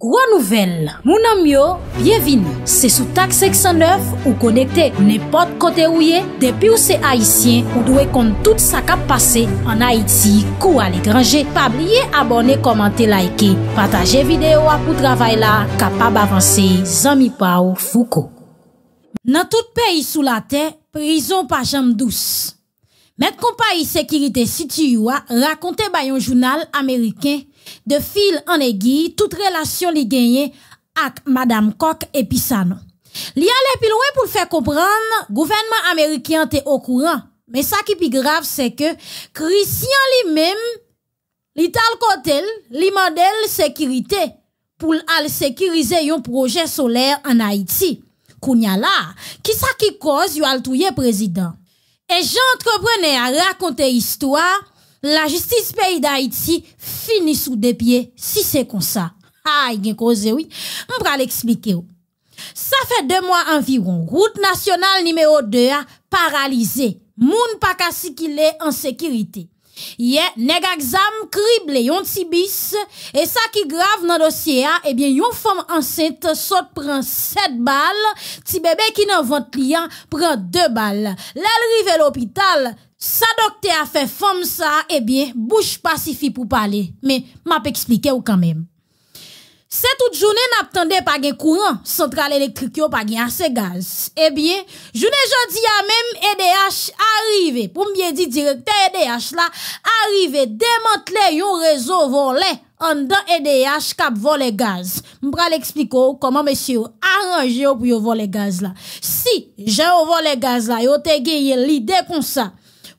Gro nouvel, mounan myo, byevini, se sou tak 609 ou konekte nepot kote ouye, depi ou se Haitien ou dwe kont tout sa kap pase an Haiti kou al e grange, pa blye abone komante laike, pataje videyo apou travay la kapab avanse zami pa ou fouko. Nan tout peyi sou la te, prizon pa jam douz. Met kompa yi sekirite siti ywa, rakonte bayon jounal Ameriken, De fil en aiguille, toute relation li gagné avec Madame Koch et pissano non. Li plus plus pour pour faire comprendre, gouvernement était au courant. Mais ça qui est plus grave, c'est que Christian lui-même, li tal sécurité li sécuriser un pou solaire al sécuriser yon projet solaire qui Haïti. Kounya la, ki ça ki cause yo al président la justice pays d'Haïti finit sous des pieds si c'est comme ça. Ah, il y a cause, oui. On va l'expliquer. Ça fait deux mois environ, route nationale numéro 2 a paralysé. Moun pa en sécurité. Ye, nèg criblé, exam krible yon bis. et ça qui grave dans dossier eh bien, yon femme enceinte saute prend sept balles, ti bébé qui pas de client prend deux balles. L'elle arrive à l'hôpital, sa docteur a fait femme ça, eh bien, bouche pacifique pour parler, mais m'a pas expliqué ou quand même. tout toute journée n'attendait pas gen courant, central électrique yo pas gen assez gaz. Eh bien, journée jodi a même EDH arrive, Pour bien dit directeur EDH là, arrive démanteler yon réseau volé, en dan EDH cap volé gaz. Mbral ekspliko comment comment monsieur pour yo voler gaz là. Si, j'ai vole gaz là yo te genye l'idée comme ça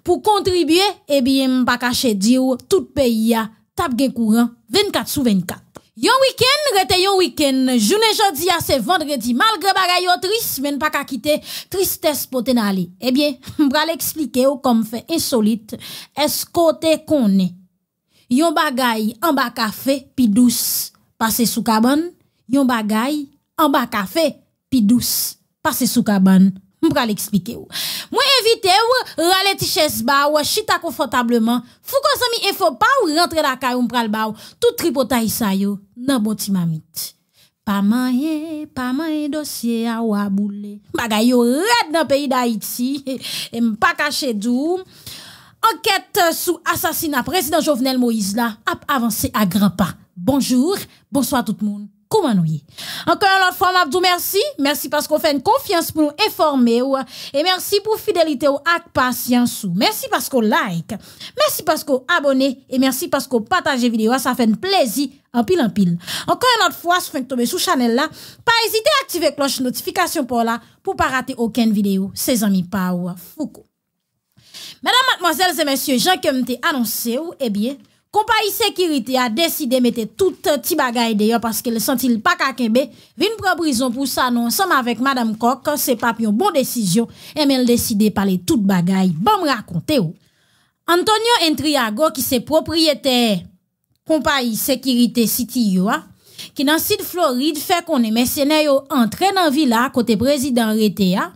pour contribuer, eh bien, pas caché dire, tout pays a tape courant 24 sur 24. Yon week-end, rete yon week-end. Journée jeudi à c'est vendredi. Malgré bagay yon triste, men pas ka quitter tristesse pour ten Eh bien, m'bral expliquer ou comme fait insolite. Est-ce côté qu'on est? Yon bagay en bas café puis douce, passe sous cabane. Yon bagay en bas café puis douce, passer sous cabane. M'pral va l'expliquer. Moi invité ou, rale tiches ba ou, chita confortablement. Fou ko sami e faut pas ou rentre la caille On pral ba ou. Tout tripotay sa yo, nan bon ti mamite. Pas mal, pa manye a ou a boule. Bagay yo red nan pays d'Haïti et m'pa caché dou. Enquête sous assassinat président Jovenel Moïse là a avancé à grands pas. Bonjour, bonsoir tout le monde. Encore une autre fois, m'a merci. Merci parce qu'on fait une confiance pour nous informer et merci pour fidélité ou avec patience Merci parce qu'on like. Merci parce qu'on abonne et merci parce qu'on partage vidéo. Ça fait un plaisir en pile en pile. Encore une autre fois, si vous tomber sur channel là, pas hésiter à activer la cloche notification pour là pour pas rater aucune vidéo. Ses amis Pau Foucault. Mesdames, mademoiselles et messieurs, j'ai que annoncé ou, eh bien, compagnie sécurité a décidé de mettre tout petit bagay d'ailleurs parce qu'elle sentit pas Kembe. vin prendre prison pour ça non ensemble avec madame Koch, c'est pas une bonne décision et elle décidé parler tout bagaille. Bon me raconter Antonio Entriago qui c'est propriétaire compagnie sécurité City hein, qui dans site Floride fait qu'on est mercenaire entré dans villa côté président Retea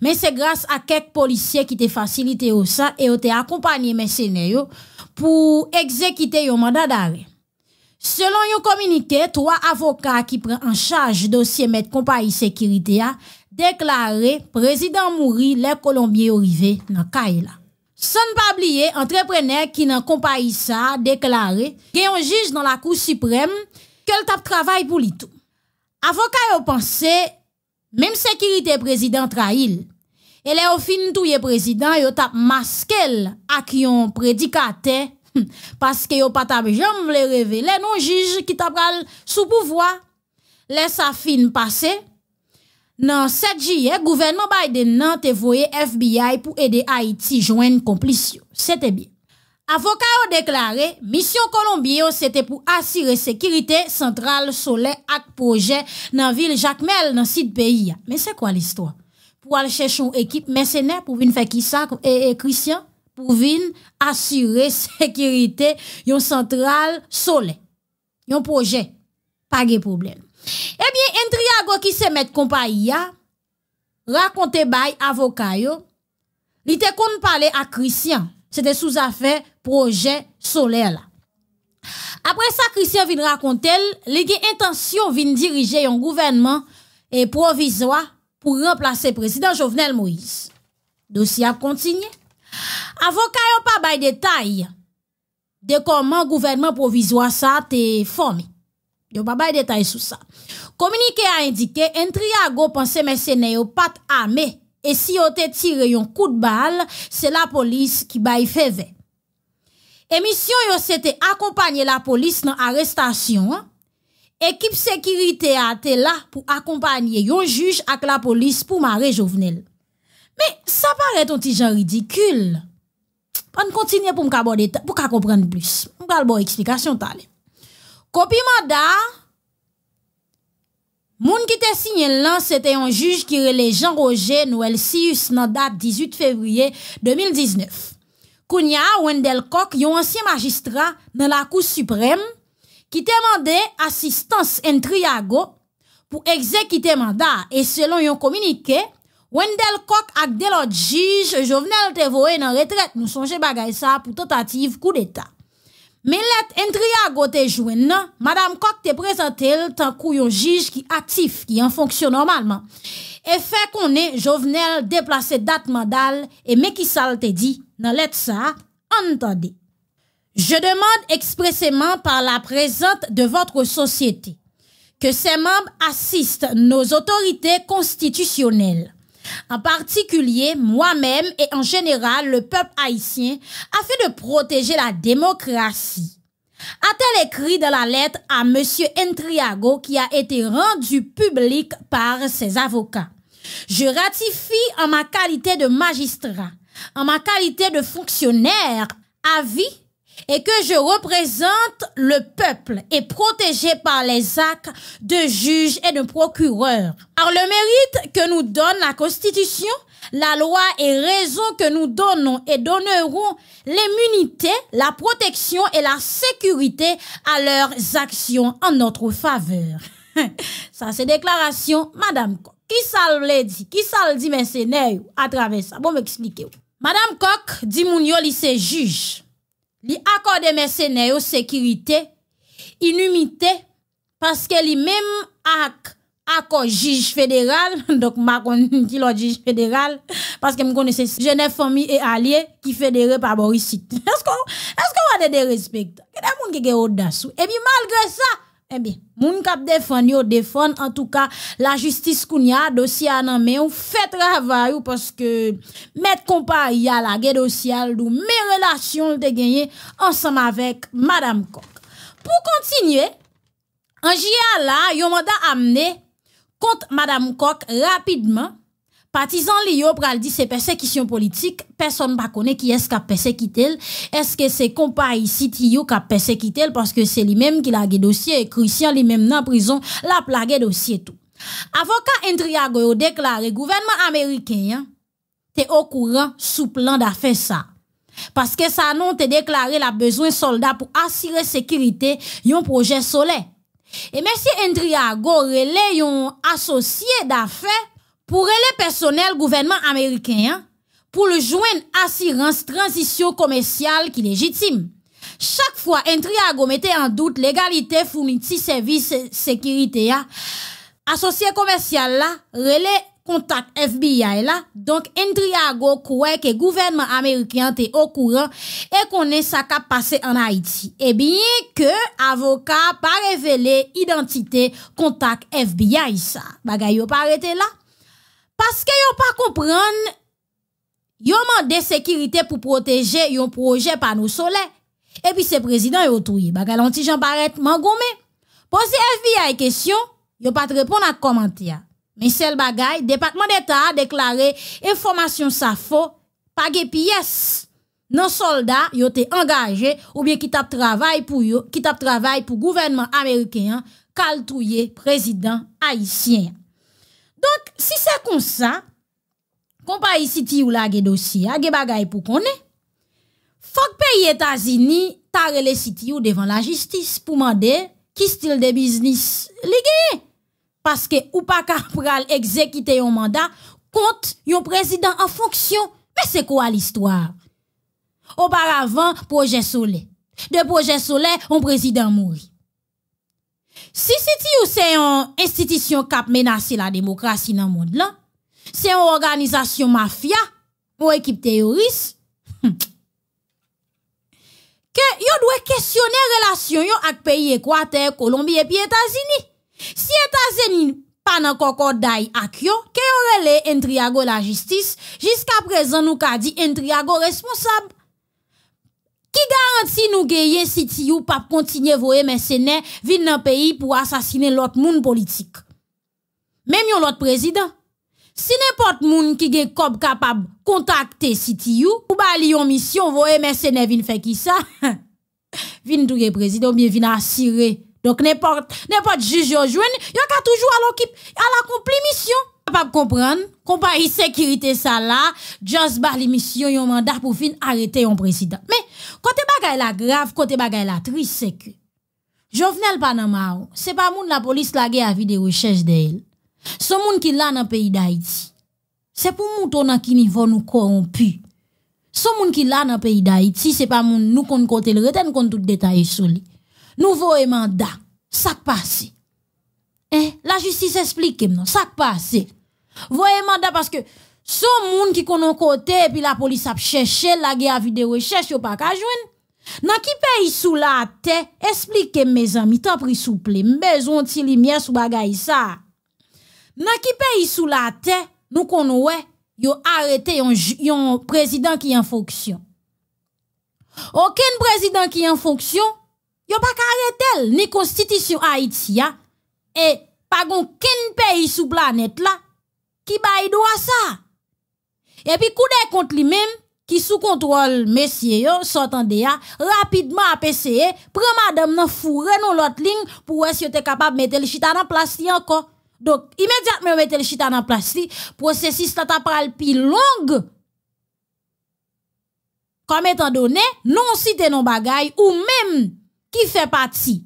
mais c'est grâce à quelques policiers qui t'ont facilité ça et ont accompagné mes scénarios pour exécuter le mandat d'arrêt. Selon une communiqué, trois avocats qui prennent en charge dossier mettre compagnie sécurité a déclaré président Mouri les Colombiens arrivés dans Kaila. Sans pas oublier, entrepreneur qui n'a compagnie ça déclaré qu'il un juge dans la Cour suprême que tape travail pour lui tout. Avocat, penser. Même sécurité président trahil. elle est au fin touye président, yo tap masquel à qui on prédicateur hum, parce que n'ont pas je jamais le révéler non juge qui tap sous pouvoir. Laisse sa fin passer. Nan 7 juillet, gouvernement Biden nan te voye FBI pour aider Haïti joindre complice. C'était bien. Avocat a déclaré, mission Colombien, c'était pour assurer sécurité centrale, soleil, et projet, dans la ville Jacmel, dans le site pays. Mais c'est quoi l'histoire? Pour aller chercher une équipe mercenaire, pour venir faire qui ça, et, Christian? Pour venir assurer sécurité, une centrale, soleil. Un projet. Pas de problème. Eh bien, Entriago qui se met compagnie, racontez bail avocat, Il était parler à Christian. C'était sous affaire projet solaire là. Après ça, Christian vient raconter, il a intention de diriger un gouvernement eh, provisoire pour remplacer le président Jovenel Moïse. Dossier a continué. Avocat n'a pas de détail de comment le gouvernement provisoire ça été formé. Yo pas de détails sur ça. Communiqué a indiqué triago pensait mercenaires pas armé et si on tiré un coup de balle, c'est la police qui bay fait Émission yo c'était la police dans l'arrestation. Hein. Équipe sécurité a été là pour accompagner yon juge avec la police pour marrer jovenel. Mais ça paraît un petit genre ridicule. On continue pour me Pour plus. on explication. avoir explication. copie mada, moun qui te signé là, c'était un juge qui relève Jean Roger Noël Sius date date 18 février 2019. Kounia Wendell Koch, yon ancien magistrat dans la suprême, suprême, qui demandé assistance en triago pour exécuter mandat. Et selon yon communiqué, Wendell Koch ak le juge jovenel retraite, nous nan retraite, nou sonje bagay ça pour tentative coup d'État. Mais l'être en triago te joué, Madame Koch te présentée tant tan kou yon qui ki qui ki en fonction normalement fait qu'on est, jovenel déplacé dat mandal qui Mekisal te dit dans lettre ça entendez Je demande expressément par la présente de votre société que ses membres assistent nos autorités constitutionnelles, en particulier moi-même et en général le peuple haïtien, afin de protéger la démocratie. A-t-elle écrit dans la lettre à M. Entriago qui a été rendu public par ses avocats je ratifie en ma qualité de magistrat, en ma qualité de fonctionnaire à vie et que je représente le peuple et protégé par les actes de juges et de procureurs. Par le mérite que nous donne la Constitution, la loi et raison que nous donnons et donnerons l'immunité, la protection et la sécurité à leurs actions en notre faveur. Ça, c'est déclaration, Madame qui ça le dit Qui ça dit, mais à travers ça. Bon, m'expliquer. Madame Koch dit Mounio, c'est se juge. Li accorde mercenaire sécurité, inhumité, parce que li même ak, juge fédéral, donc ma qui l'a juge fédéral, parce que me connaissez si Genève famille et alliés qui fédéré par Borisite. Est-ce qu'on, est-ce qu'on a des respectes Il y a des gens qui ont Et puis malgré ça, eh bien, moun kap défend yo défend en tout cas la justice a, dossier nan mais on fait travail parce que mettre compagnie à la guerre dossier dou mes relations te gagné ensemble avec madame Koch. Pour continuer, en là, yon mandat amené contre madame Coq rapidement Partisan Lio pral dit c'est persécution politique, personne ne connaît qui est-ce a persécuté Est-ce que c'est compagnie City qui a persécuté parce que c'est lui-même qui a le dossier et Christian lui-même dans prison l'a plagué dossier tout. Avocat Indriago a déclaré gouvernement américain hein, t'es au courant sous plan d'affaires ça. Parce que ça non t'es déclaré la besoin soldat pour assurer sécurité yon projet solaire. Et monsieur Indriago relé associé d'affaires pour le personnel gouvernement américain, hein, pour le joindre assurance transition commerciale qui légitime. Chaque fois, un triago mettait en doute l'égalité fournitie service sécurité, hein. associé commercial là, relais contact FBI la, donc Entriago croit que gouvernement américain au courant et qu'on est ça qu'a passé en Haïti Eh bien que avocat pas révélé identité contact FBI ça Bagay pas arrêté là. Parce yo sécurité pour yo man de sécurité pour protéger yon puis panou soleil. Et puis se président yo touye, baka lanti jan paret man gome. Pose FBI kesyon, yo Mais à ak Mais le sel bagay, département d'État a l'information sa sa pas de pièces. Non soldat yo te engagés, ou bien qui tap travail pour yo, qui tap travail pour gouvernement américain, kal président haïtien. Donc, si c'est comme ça, qu'on pas ici, ou la il dossier, a pour bagay Il faut que pays États-Unis, tare les city devant la justice pour demander qui style de business Les gars, Parce que ou pas pral exécuter un mandat contre un président en fonction. Mais c'est quoi l'histoire? Auparavant, projet soleil. De projet soleil, un président mourit. Si c'est une institution qui a menacé la démocratie dans le monde là, c'est une organisation mafia ou équipe terroriste. Hum. que yon doit questionner relation avec avec pays Équateur, Colombie et les États-Unis. Si États-Unis pas dans avec eux, yon, que yon relè Entriago la justice, jusqu'à présent nous avons dit Entriago responsable. Qui garantit nous gagner si tu pas continuer à voir mercenaires dans dans pays pour assassiner l'autre monde politique Même yon l'autre président. Si n'importe monde qui est cob capable de contacter CTU pour aller en mission, voyez mercenaires venir faire qui ça Vin tout le président, bien vin assurer. Donc n'importe n'importe juge ou jeune, yon qu'à toujours à qui à l'accompli mission capable comprendre compagnie sécurité ça là just ba mission yon mandat pour fin arrêter un président mais côté bagay la grave côté bagay la triste c'est que Jovenel Panama c'est pas moun la police la guerre à vide de recherche d'elle son moun qui là dans pays d'Haïti c'est pour mouton dans qui niveau nous corrompu son moun qui là dans pays d'Haïti c'est pas moun nous kon côté le reten kon tout détail sur lui nouveau mandat ça passe eh la justice explique non ça passe Voyez mandat parce que ce monde qui connaît côté et puis la police a cherché la guerre vidéo recherche a pas qu'à joindre. Dans qui pays sous la tête, expliquez mes amis, t'as pris souple, besoin de lumière sous bagaille ça. Dans qui pays sous la tête, nous connaissons, yon arrêté yon, un président qui est en fonction. Aucun président qui est en fonction, a pas arrêter ni constitution Haïti, et pas qu'un pays sous planète là, qui baille droit ça. Et puis coup de compte lui-même qui sous contrôle messieurs yo rapidement à PCE, prend madame nan fourré dans l'autre ligne pour voir si capable de mettre le chita en place encore. Donc immédiatement mettre le chita en place, processus à t'a le plus long. Comme étant donné, non cité non bagay ou même qui fait partie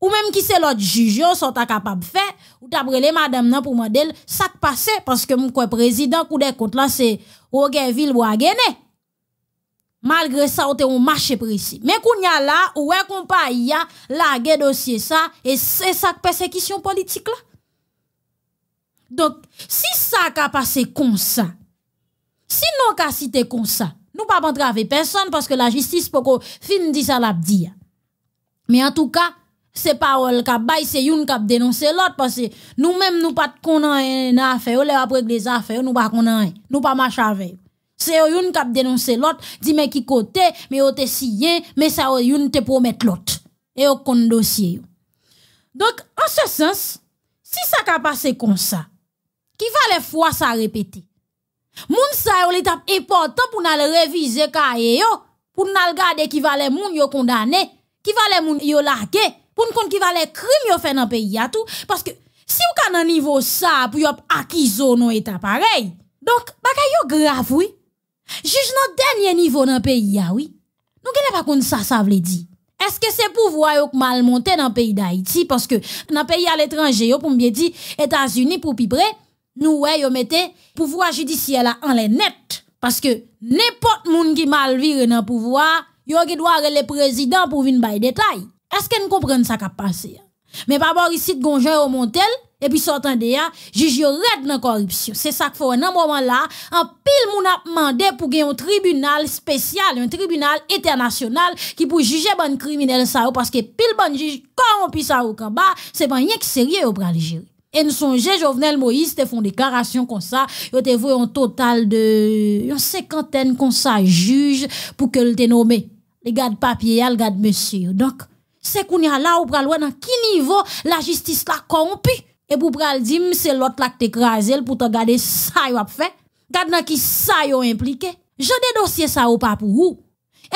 ou même qui c'est l'autre juge, sont capable de faire, ou brûlé madame pour modèle, ça qui passe, parce que mon président, coup des comptes là, c'est Rogerville ou malgré ça on te ou précis Mais qu'on y a la, ou we kompa a la guerre dossier ça et ça ça persécution politique. là Donc si ça a passé comme ça si non cité comme ça nous pas travailler personne parce que la justice pour fin dit ça la dit mais en tout cas c'est paroles qui a c'est une qui a dénoncé l'autre, parce que nous-mêmes, nous pas connaître les affaires, les après des affaires, nous pas connaître, nous pas marcher avec. C'est une qui a dénoncé l'autre, dit mais qui côté, mais on te signé, mais ça, une te promet l'autre. Et on dossier. Donc, en ce sens, si ça a passé comme ça, qui va les fois ça répéter? mon ça l'étape important pour nous réviser ka pour nous garder qui va les moun condamné, qui va les moun yon pour nous compte qui va les crimes yo fait dans pays tout parce que si ou ka un niveau ça on yo acquis non état pareil. Donc bagay yo grave oui. Juge nan dernier niveau dans le pays ya oui. Nous pas kon ça ça veut dire. Est-ce que c'est pour voir yo mal monté dans le pays d'Haïti parce que dans le pays à l'étranger pour bien dire États-Unis pour pi nous ouais yo le pouvoir judiciaire là en les net parce que n'importe monde qui mal vire dans le pouvoir il doit doit le président pour venir des détails. Est-ce ce ne kompren ça kap pase Mais par rapport ici de gonjen au montel, et puis sotan de juge ça dans faut. nan koripsyon. un là un pile, moment là, pour qu'il moun ait un tribunal un un tribunal spécial, un tribunal qui criminels juger parce que pile, sa yo, paske pil juge jij ça c'est yo kaba, se pas rien sérieux sérieux pour l'Algérie. Et nous songeons, Jovenel Moïse fait font déclaration comme ça. Yo te vu un total de, une cinquantaine comme ça, juge, pour que le te nommé. Les gars de papier, les gars de monsieur. Donc, c'est qu'on y a là ou pral dans qui niveau la justice la corrompu et pour pral dire c'est l'autre là qui t'écraser pour te garder ça y a fait garde dans qui ça y a impliqué j'ai des dossiers ça ou pas pour vous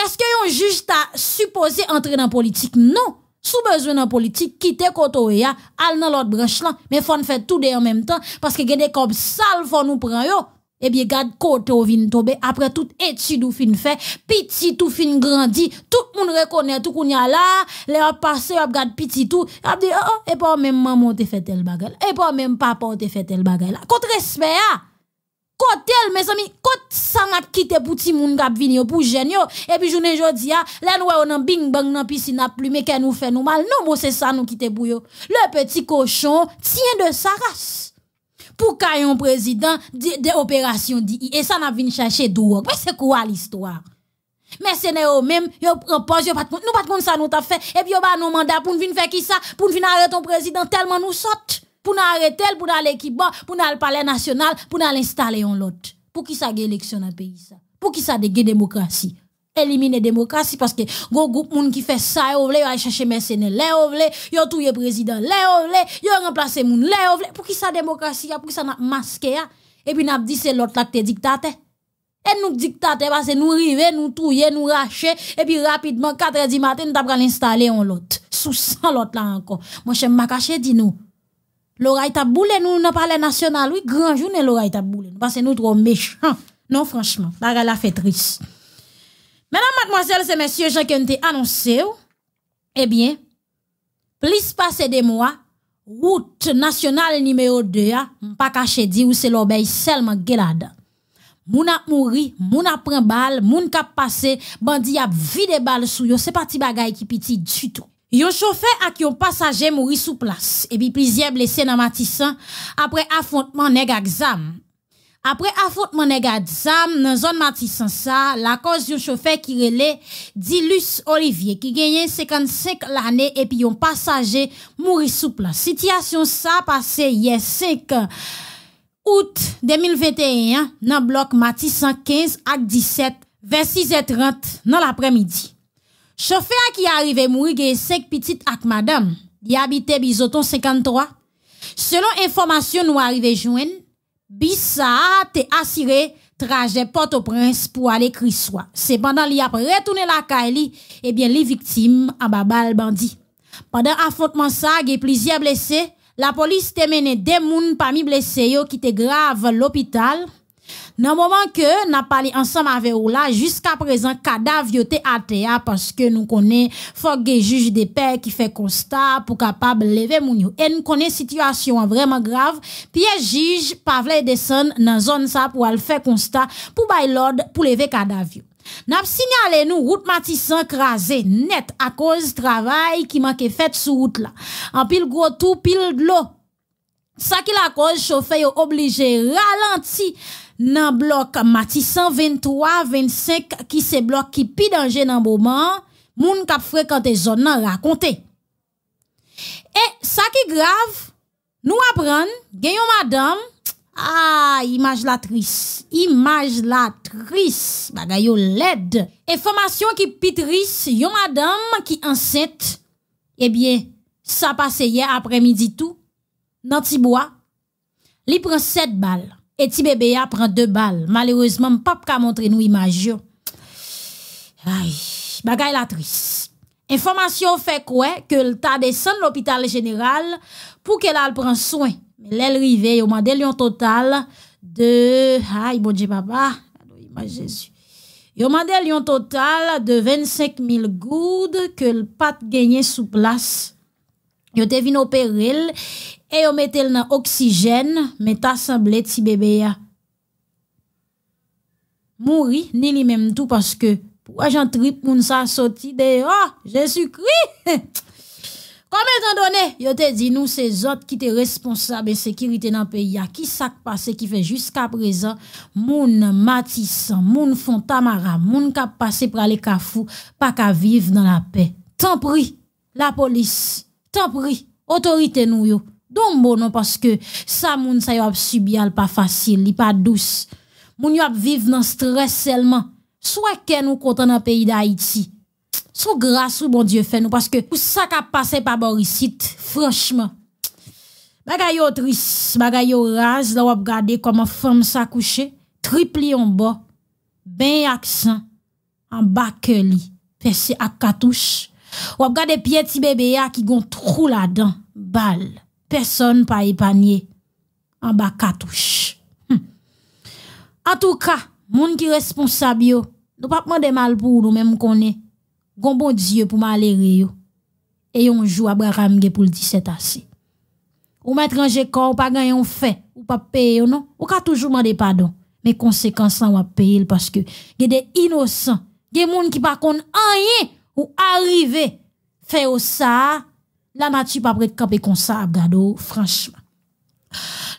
est-ce que un juge ta supposé entrer dans politique non sous besoin la politique, quitte Kotoya, allez dans l'autre branche là, mais faut faire tout de en même temps, parce que des comme sale faut nous prendre eh bien, garde côté ou vin tombe, après toute étude ou fin fait, petit ou fin grandi, tout le monde reconnaît tout qu'on y a là, les a passé, a garde petit tout, a dit, oh, oh, et pas même maman te fait tel bagage, et pas même papa te fait tel bagage là. Contre respect, ah! Côté, mes amis, quand sang a quitté pou ti moun monde qui yo, pou jen yo, et puis jodi ya, len wè ou nan bing bang nan pisi nap plume, qu'elle nous fait nous mal, non, c'est ça nous kite pou yo. Le petit cochon tient de sa race pour qu'il un président des opérations Et ça, n'a pas chercher d'où. Mais c'est quoi l'histoire? Mais c'est eux même, nous propose, pas nous pas ça nous fait, et puis on bah, a un mandat pour venir faire qui ça, pour venir arrêter un président tellement nous saute, pour nous arrêter, pour nous aller pour nous aller palais national, pour aller installer un lot Pour qui ça gagne élection dans le pays ça? Pour qui ça une démocratie? éliminer démocratie parce que gros groupe moun qui fait ça yo vle yo chercher mercenaires là yo vle yo touye président là yo vle yo remplacer moun yo vle pour qui ça démocratie pour qui ça n'a masqué et puis n'a dit c'est l'autre là qui dictateur et nous dictateur parce que nous river nous touyer nous racher et puis rapidement 4 h du matin nous t'a l'installer en l'autre sous sans l'autre là encore mon cher makaché dis nous l'oreille t'a boulé nous n'a pas national oui grand journée l'oreille t'a boulé parce que nous trop méchants non franchement la la fait triste Mesdames, mademoiselles et messieurs, vous vous annoncé, oh. eh bien, plus passé des mois, route nationale numéro 2, ah, pas caché dit ou c'est l'obéi seulement gelade. Moun mouna mouri, moun a pren balle, moun kap a bandi a vide bal sou yo, se pati bagay ki piti du tout. Yon chauffeur ak yon passager mouri sous place, et puis plusieurs blessés dans matissant après affrontement nèg exam. Après afotman mon dans dans zone zone ça la cause chauffeur chauffeur qui dit Dilus Olivier qui gagnait 55 l'année puis un passager passager sous plan situation ça passé hier 5 août 2021 le bloc matisan 15 à 17 26 et 30 dans nan l'après-midi. Chauffeur qui arrive mourir gagne 5 petites avec madame. Il habitait bisoton 53. Selon information nous arrive jwen, Bissa te assuré trajet porte au prince pour aller C'est Cependant, li a retourné la caille, et bien, les victimes en babal bandit. Pendant affrontement ça, et plusieurs blessés. La police t'a mené deux moun parmi blessés qui te grave l'hôpital. Dans le moment que n'a parlé ensemble avec vous là, jusqu'à présent, cadavre était à parce que nous connaissons, faut que juge des paix qui fait constat pour capable de lever mon Et nous connaissons situation vraiment grave. Puis, juge, Pavle descendre dans la zone ça pour aller faire constat pour l'ordre pour lever cadavre. N'a signalé nous route matissant crasée net à cause travail qui manquait fait sur route là. En pile gros tout, pile de l'eau. Ça qui la cause, chauffeur obligé ralenti ralentir nan bloc Matisse 23-25 qui se le ki pi danger nan moment, moun kap fréquenté zone nan raconté Et ça qui grave, nous apprenons gen yon madame, ah, image la triste, image la triste, bagay led. information qui ki pi triste yon madame ki Eh bien, sa hier après-midi tout, nan bois, li prend 7 balles et ti bébé a prend deux balles. Malheureusement, pas ka montrer nous image Aïe, bagay la triste. Information fait quoi que le descend l'hôpital général pour qu'elle al prend soin. Mais l'elle rive au mandé un total de aïe bon Dieu papa, Jésus. Yo mandé un total de 25 000 goudes que le pat gagné sous place. Yo te opéril opérer et mette le nan oxygène, mais t'as semblé ti bébé ya. Mouri, ni li même tout parce que, pourquoi agent trip moun sa sorti de, oh, Jésus-Christ! Comme étant donné, yo te dit nous ces autres qui te responsables de sécurité dans le pays, qui s'est passé qui fait jusqu'à présent, moun Matisse, moun Fontamara, moun kap passé pour aller kafou, pas qu'à vivre dans la paix. Tant pri, la police, tant pri, autorité nous yo don parce que sa moun sa y a subi pas facile, facile li douce. Mon Moun yo a viv nan stress seulement, soit que nous kontan dans le pays d'Haïti. Sou grâce ou bon Dieu fait nous parce que tout ça qui a passé par Borisite, franchement. Bagay yo tris, bagay yo rase, là on regarder comment femme ça couché, triplé en bas, ben accent en bas que li, à cartouche. On regarder pied petit bébé qui gon trou là-dedans, balle personne pas épargné en bas cartouche. Hum. En tout cas, monde qui responsable yo, nous pas demander mal pour nous même qu'on est. Gon bon Dieu pour malheur yo. Et on joue Abraham pour le 17 assis. Ou mettre en corps ou pas gagner fait ou pas payer non, ou ka toujours demander pardon. Mais conséquences on va payer parce que y a des innocents, des gens qui pas connaissent rien ou fait faire ça la nature pas prête camper comme ça gado franchement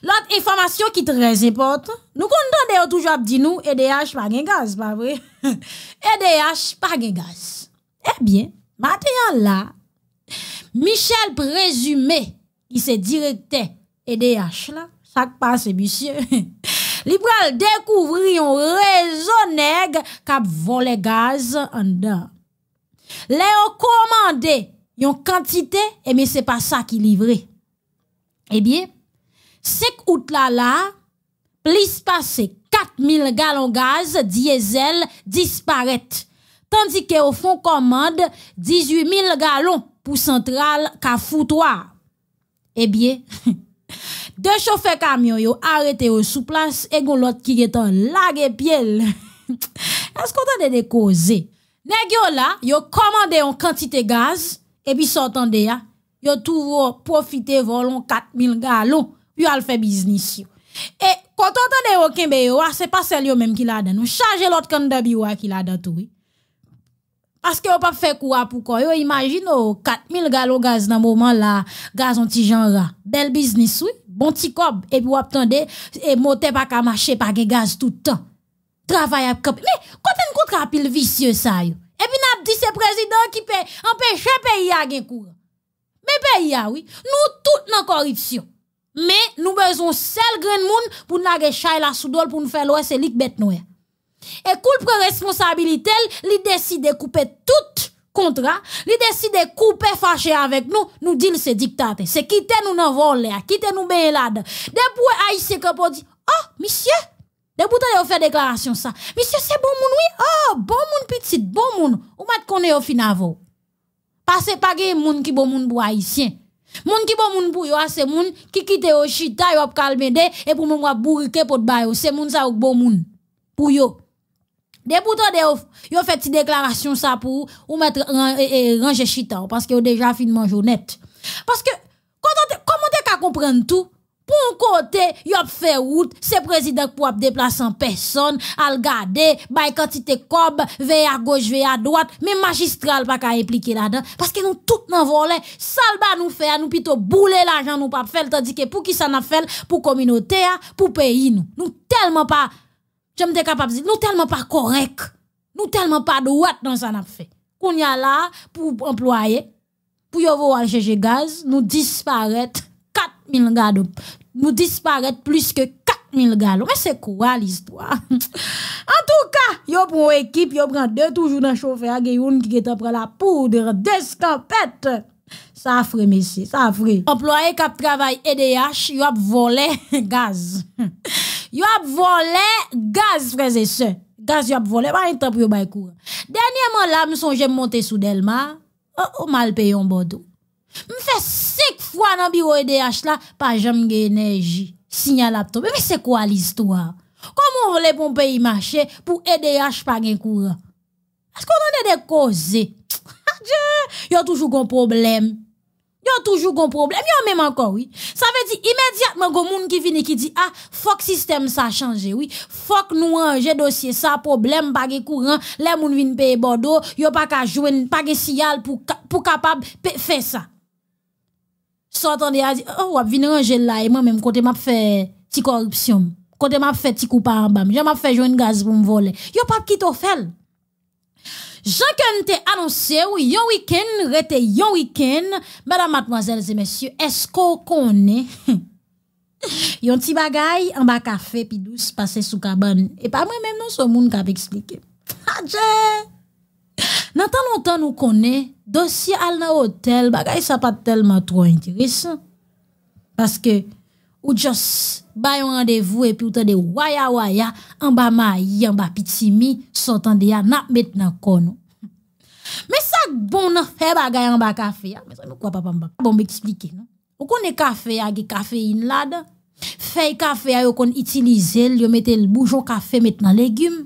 l'autre information qui très importante nous contendons toujours dit nous EDH pas de gaz pas vrai EDH pas de gaz eh bien maintenant là Michel présumé il se directeur EDH là ça passe monsieur li pral découvrir un réseau nègre qui volé gaz en dedans. Léo commandé yon quantité, et eh mais c'est pas ça qui livré. Eh bien, 5 août là là, plus passé 4000 gallons gaz diesel disparaît. Tandis que au fond commande 18 000 gallons pour centrale foutoir. Eh bien, deux chauffeurs camions yo arrêté au sous place et l'autre qui est en lague piel. Est-ce qu'on a des causes? négio là, yo commandé en quantité gaz et puis sortant de ya, yo toujours profiter volon 4000 gallons, yo al fait business Et quand on tande ben, yo kembe ah, c'est pas celle là même qui la dan, nous chargez l'autre de, qui la dan tout. Parce que yo pas fait quoi pour quoi, yo imagine 4000 gallons gaz dans moment là, gaz anti genre, ah. bel business oui, bon petit cob, et puis on tande, et moté pas ka marcher pas gaz tout le temps. Travail à Mais, quand on contre pile vicieux, ça, et puis, nous dit que c'est président qui peut empêcher le pays à gagner courant. Mais le pays ah oui. Nous, tous, nous corruptions, corruption. Mais nous besoin seul grand monde pour nous faire chaille la soudole pour nous faire loi, c'est l'ic bête Et pour prend responsabilité, il décide de couper tout contrat, il décide de couper fâché avec nous, nous dit c'est dictateur. C'est quitter nous dans le vol, quitter nous bien Des Depuis, Haïti, pour dire oh, monsieur, Deboutan yon fait déclaration ça. Monsieur, c'est bon moun, oui. Oh, bon moun petit, bon moun. Ou mat koné au fin avou. que pas gen moun ki bon moun pour haïtien. Moun ki bon moun pour yo, ah, c'est moun ki kite au chita yo calme de et pour moun wap bourrike pot ba yo. C'est moun ça ou bon moun pour yo. Deboutan de yo, ont fait déclaration ça pour ou mettre eh, eh, ranger chita parce que yon déjà finement jounette. Parce que comment te ka comprendre tout pour côté, yop fait route, c'est président pour déplacer en personne, al garder, bay quantité cob, ve à gauche, veille à droite, mais magistral pas qu'à impliquer là-dedans, parce que nous tout nan volé salba nous faire nous plutôt bouler l'argent nous pas faire, tandis que pour qui ça n'a fait, pour communauté, hein, pour pays nous. Nous tellement pas, j'aime te capable nous tellement pas correct, nous tellement pas droite dans ça n'a fait. Qu'on y a là, pour employer, pour y avoir chercher gaz, nous disparaître. 000 gallons. Nous disparaître plus que 4 000 gado. Mais c'est quoi l'histoire? en tout cas, yo pour équipe, yo prend deux toujours dans le chauffeur, yon qui est après la poudre, deux scampettes. Ça a frais, messieurs, ça a frais. Employé qui travaille EDH, yo a volé gaz. yo a volé gaz, frères et sœurs. Gaz yo a volé, pas un temps pour yo Dernièrement, là, me suis monter sous Delma. Oh, oh, mal payé bon Bordeaux. Je fait 5 fois dans bureau EDH là, pas jamais d'énergie énergie. Signal à tomber. Mais c'est quoi l'histoire Comment on voulait pour pays marcher pour EDH pas gagner courant Est-ce qu'on en est des causes ah, Il y a toujours un problème. Il y a toujours un problème, il y a même encore oui. Ça veut dire immédiatement go moun qui vient qui dit ah, faut que système ça changé. oui. Faut que nous ranger dossier ça problème pas courant. Les moun viennent payer Bordeaux, yo pas qu'à joindre pas signal pour pour capable faire ça. So attendez a dire, oh, wap vini ranger là, et moi-même, côté m'a fait ti corruption, côté m'a fait ti coup en bas, j'ai m'a fait jouer une gaz pour me voler. Yo pas qui t'o fait. Jean que t'a annoncé, oui, yon week-end, rete yon week-end, mesdames, mademoiselles et messieurs, est-ce qu'on connaît? yon petit bagay en bas café puis douce passer sous cabane et pas moi même non monde monde k'ap expliquer. Adieu. Tant longtemps nous nou dossier dossier à l'hôtel, ça bagay tellement trop trop parce que que ou un vous waya waya, en ba en ba de ya n'a bon nan fe bagay café kafe ya, me bon m'expliquer non. kafe ya kafe café ah, ah, yo kon kafe maintenant légumes.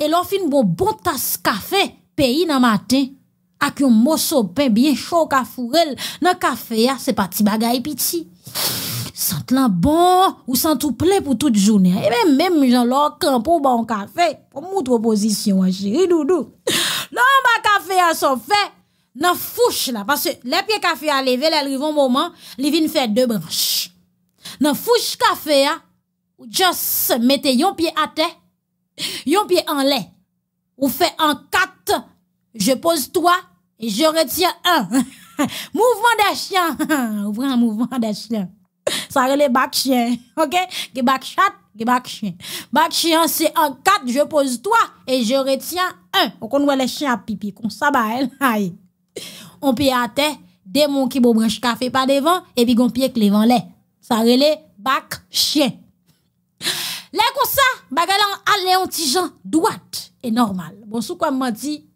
legume, bon café Pays nan matin, ak yon de pain bien chaud ka fourel nan café ya ah, se parti bagay piti. Sant lan bon, ou sent tout plein pour toute journée eh ben, même même même jan lò camp ba an kafe, pou pour opposition proposition hein, chérie doudou. Lan ba café a so fait, nan fouche la, parce le pie kafe a leve, le rivon moment, li vin fè deux branches Nan fouche café ya, ah, ou just mette yon à terre yon pied en lait ou fait en quatre, je pose trois et je retiens un. mouvement des chiens. Ouvrez un mouvement des chiens. Ça relève bac chien. OK? Les bac chat, les bac chien. Bac chien, c'est en quatre, je pose trois et je retiens un. On connaît les chiens à pipi, bah, On ça, On peut à terre, des mon qui bon branche café par devant, et puis on pied que les vents Ça relève bac chiens. Là, comme ça, bagalan allez en tigeant douate et normal. Bon, sou quoi m'a dit,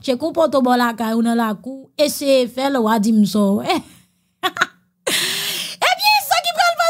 j'ai poto bon la caille ou dans la cour, et de faire le so. Hein? Eh bien, ça qui prend le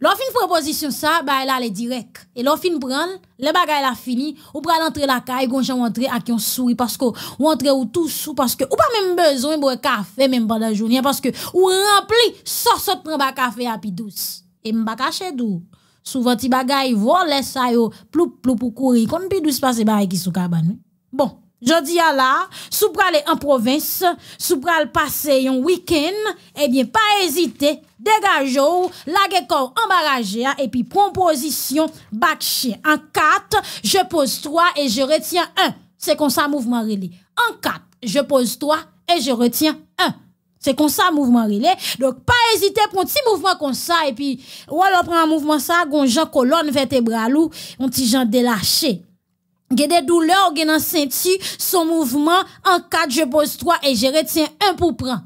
L'on L'offre proposition ça, bah, elle direct. Et l'offre prend, le bagaille la fini, ou prend entre la caille, gon j'en rentre à qui ont souri parce que, ou entre ou tout sous, parce que, ou pas même besoin boire café, même pendant la journée, parce que, ou rempli, sans sort prend pas café douce. Et mba caché dou souvent ti bagay vole sa yo ploup ploup pou kouri kon pi douce se passe bagay ki sou kaban bon Jodi a la, sou pral e en province, sou pral pase yon week-end, eh bien, pas hésiter, degaje ou, lage kor embaraje a, puis proposition bak chien. En 4, je pose 3 et je retiens 1. C'est comme ça mouvement relé. En 4, je pose 3 et je retiens c'est comme ça, mouvement relais. Donc, pas hésiter, pour un petit mouvement comme ça, et puis, ou alors prendre un mouvement ça, gon jan colonne vertébrale ou, un petit gens délâché. douleur, gè dans senti, son mouvement, en quatre, je pose trois, et je retiens un pour prendre.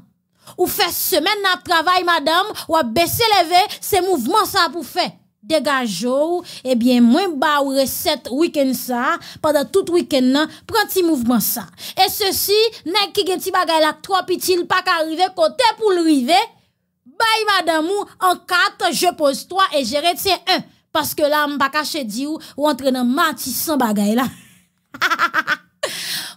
Ou fait semaine à travail, madame, ou à baisser lever c'est mouvement ça pour faire dégagez ou, eh bien, moins bas recette week-end ça, pendant tout week-end nan, prend petit mouvement ça. Et ceci, nèg qui gen ti bagay la trop petit, pas qu'arriver côté pour l'arriver, bye madame ou, en quatre, je pose trois et je retiens un. Parce que là, m'pas caché di ou, ou entre dans matissant bagay là.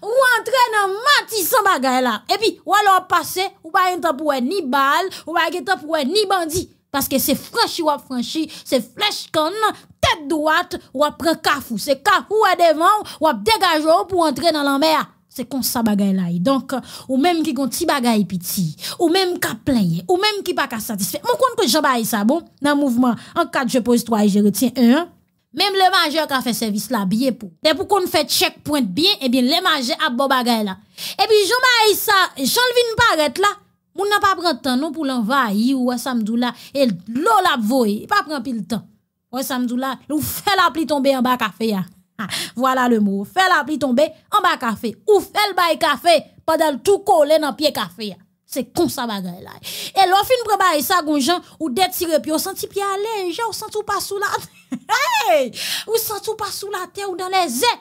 ou entre dans matissant bagay là. Et puis, ou alors passer, ou pas un temps pour ni balle, ou pas un temps pour ni bandit. Parce que c'est franchi ou franchi, c'est flèche conne, tête droite, ou après cafou. C'est cafou à devant, ou à dégager pour entrer dans l'envers. C'est comme ça bagaille là. Donc, euh, ou même qui petit bagaille piti, ou même qui a plein, ou même qui pas satisfait. Mon compte que j'en baille ça, bon, dans le mouvement, en cas je pose trois et je retiens un. Même le majeur qui a fait service là, bien pour. Et pour qu'on fait checkpoint bien, eh bien le majeur a bon bagaille là. Et puis j'en baille ça, j'en le vin paraître là. On n'a pas pris temps non pour l'envahir ou à là et l'eau la e voye, pas pris pile temps. Ou samedi là, ou fait la pli tomber en bas café ya. voilà le mot, fait la pli tomber en bas café ou fait le bail café pendant tout coller dans pied café ya. C'est con ça bagaille là. Et l'on fin bail ça gonjan ou détirer puis on senti pied allège, on sent pas sous la hey! ou sent pas sous la terre ou dans les airs.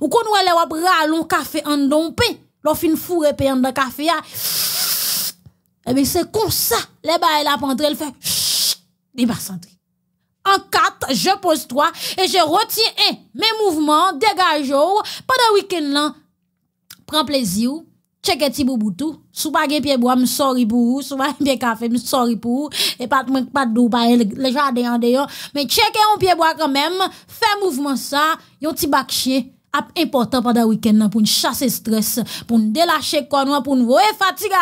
Ou kon wè le wap ralon café en dompé, l'on fin fourré pé en dans café ya. Eh bien, c'est comme ça, les bails la rentré, elle fait, chut, il va En quatre, je pose trois et je retiens un, mes mouvements, dégage pendant le week-end là, prends plaisir, check tibou bouboutou, sou pas pied bois, me sorry pour vous, sou pas pied café, me sorry pour ou, et pas de pas de pas les jardin en dehors, mais check un pied bois quand même, fais mouvement ça, un petit bac chien ap important pendant week-end pour nous chasser stress, pour nous délâcher quoi pour nous voir fatigue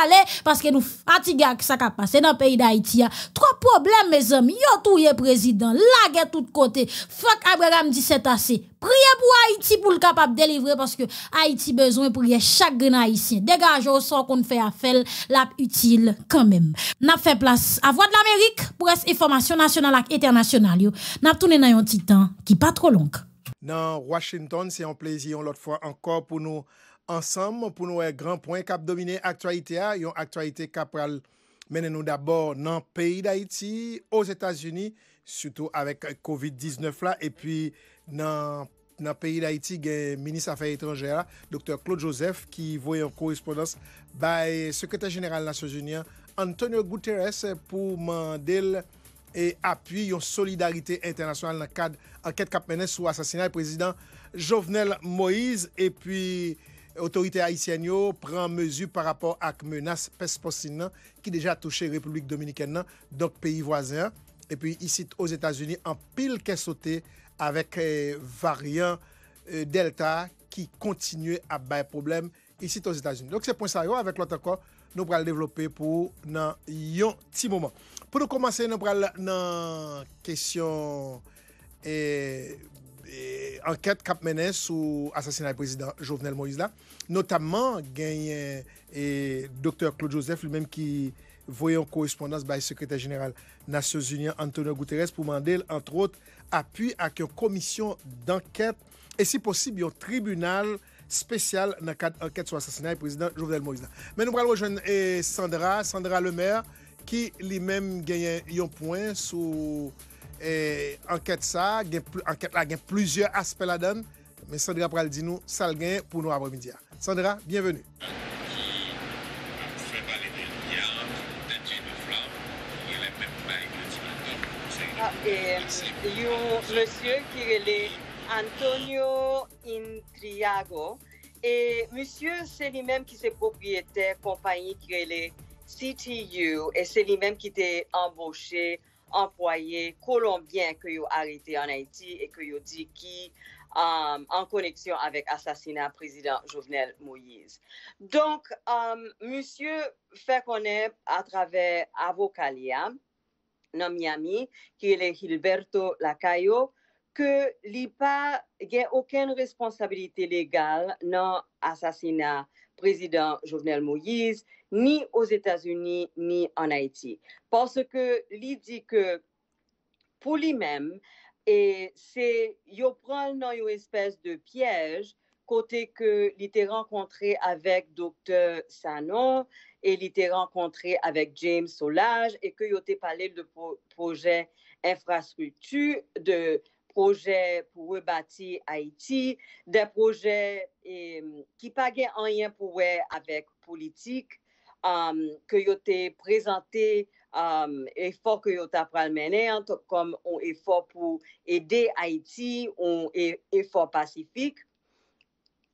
parce que nous fatiguons avec ça qui a passé dans le pays d'Haïti. Trois problèmes mes amis, yo le président, guerre tout côté. Fuck Abraham 17 assez. Priez pour Haïti pour le capable de délivrer parce que Haïti besoin prier chaque grain haïtien. Dégage au sort qu'on fait affaire, la utile quand même. N'a fait place à voix de l'Amérique pour information nationale et internationale. N'a tourné dans un petit temps qui pas trop long. nan Washington se yon plezi yon lot fwa ankor pou nou ansam pou nou e gran poen kap domine aktualite a yon aktualite kap pral menen nou dabor nan peyi d'Haiti os Etats-Unis suto avèk COVID-19 la e pi nan peyi d'Haiti gen Ministre Afè Etrangè la Dr. Claude Joseph ki voye yon korespondans bay Sekretè General Nasyos Union Antonio Guterres pou mandel e apuy yon solidarite internasyonal nan kade anket kap menen sou asasina e prezident Jovenel Moïse e pi otorite Haitien yo pren mezu par rapor ak menas Pesposin nan ki deja touche Republik Dominikennan dok peyi vwazen e pi isit os Etasuni an pil ke sote avek euh, variant euh, Delta ki kontinue a bay problem isit os Etasuni Donk se pon sa yo avek lot akwa nou pral devlope pou nan yon ti mouman Pou nou komanse nou pral nan kesyon e eh, eh, anket kap menes sou asasinay prezident Jovenel Moïse la. Notamman genye eh, Dr. Claude Joseph, lou menm ki voyon korespondans bay sekretary general Nasyos Union Antonio Guterres, pou mandel antrot apuy ak yon komisyon d'anket e si posib yon tribunal spesyal nan kat anket sou asasinay prezident Jovenel Moïse la. Men nou pral wajon Sandra, Sandra Lemaire, ki li menm genyen yon poen sou eh, anket sa, anket la gen plusieurs aspe la don, men Sandra pral di nou, sal genyen pou nou apre midi a. Sandra, bienvenu. Ki, mou fè pali di nou, ya, deti nou flan, yon le menm la e kre ti nan don, se yon ah, eh, monsi, yon monsi kirele, Antonio Intriago, e monsi, se li menm ki se popi etè, popayi kirele, CTU, et c'est lui-même qui était embauché, employé colombien que a arrêté en Haïti et que a dit qui um, en connexion avec assassinat président Jovenel Moïse. Donc, um, monsieur fait connaître à travers Avocalia, non Miami, qui est Gilberto Lacayo, que l'IPA n'a aucune responsabilité légale dans l'assassinat président Jovenel Moïse, ni aux États-Unis, ni en Haïti. Parce que lui dit que pour lui-même, et c'est, il prend une espèce de piège côté que il était rencontré avec docteur Sanon et il était rencontré avec James Solage et que il était parlé de projet infrastructure de projets pour rebâtir Haïti, des projets qui pagaient en lien pour avec politique, um, que présenté, efforts um, effort que appris pral mener comme un effort pour aider Haïti, un e, effort pacifique.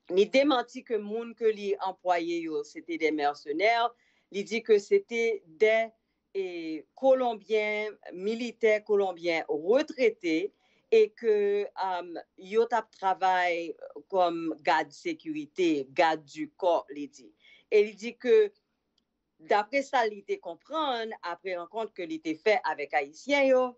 Ni démenti que les que employé c'était des mercenaires. Li dit que c'était des colombiens, militaires colombiens retraités et que um, yo tap euh, comme garde sécurité, garde du corps, il dit. Et il dit que d'après ça, il était comprendre, après compte que était fait avec Haïtien, yo,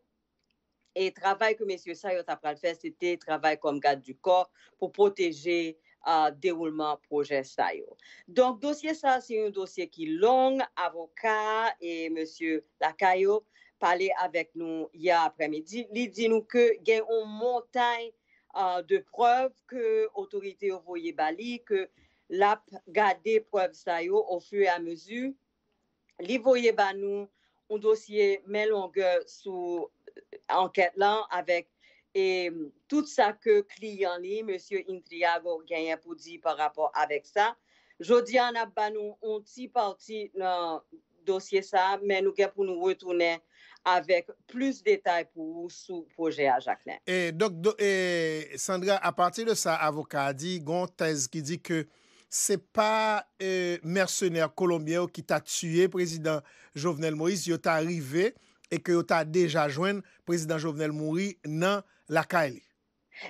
et travail que monsieur Sayot a tap fait, c'était travail comme garde du corps pour protéger le euh, déroulement projet Sayot. Donc dossier ça c'est un dossier qui long avocat et monsieur Lacayo parler avec nous hier après-midi. Il dit nous que y on une montagne euh, de preuves que l'autorité voye Bali, que l'a gardé preuve ça au fur et à mesure. Il voyait nous un dossier mais longueur sous euh, enquête là avec et hum, tout ça que client M. monsieur Intriago a pour dire par rapport avec ça. Jodi nous ap ba nou parti dans dossier, mais mais nous nous pour nous retourner avec plus de détails pour vous sous projet à Jacqueline. Et, donc, Sandra, à partir de ça, avocat a dit, une qui dit que c'est pas euh, mercenaire colombien qui t'a tué président Jovenel Moïse, il est arrivé et que tu as déjà joint président Jovenel Moïse dans la CAELI.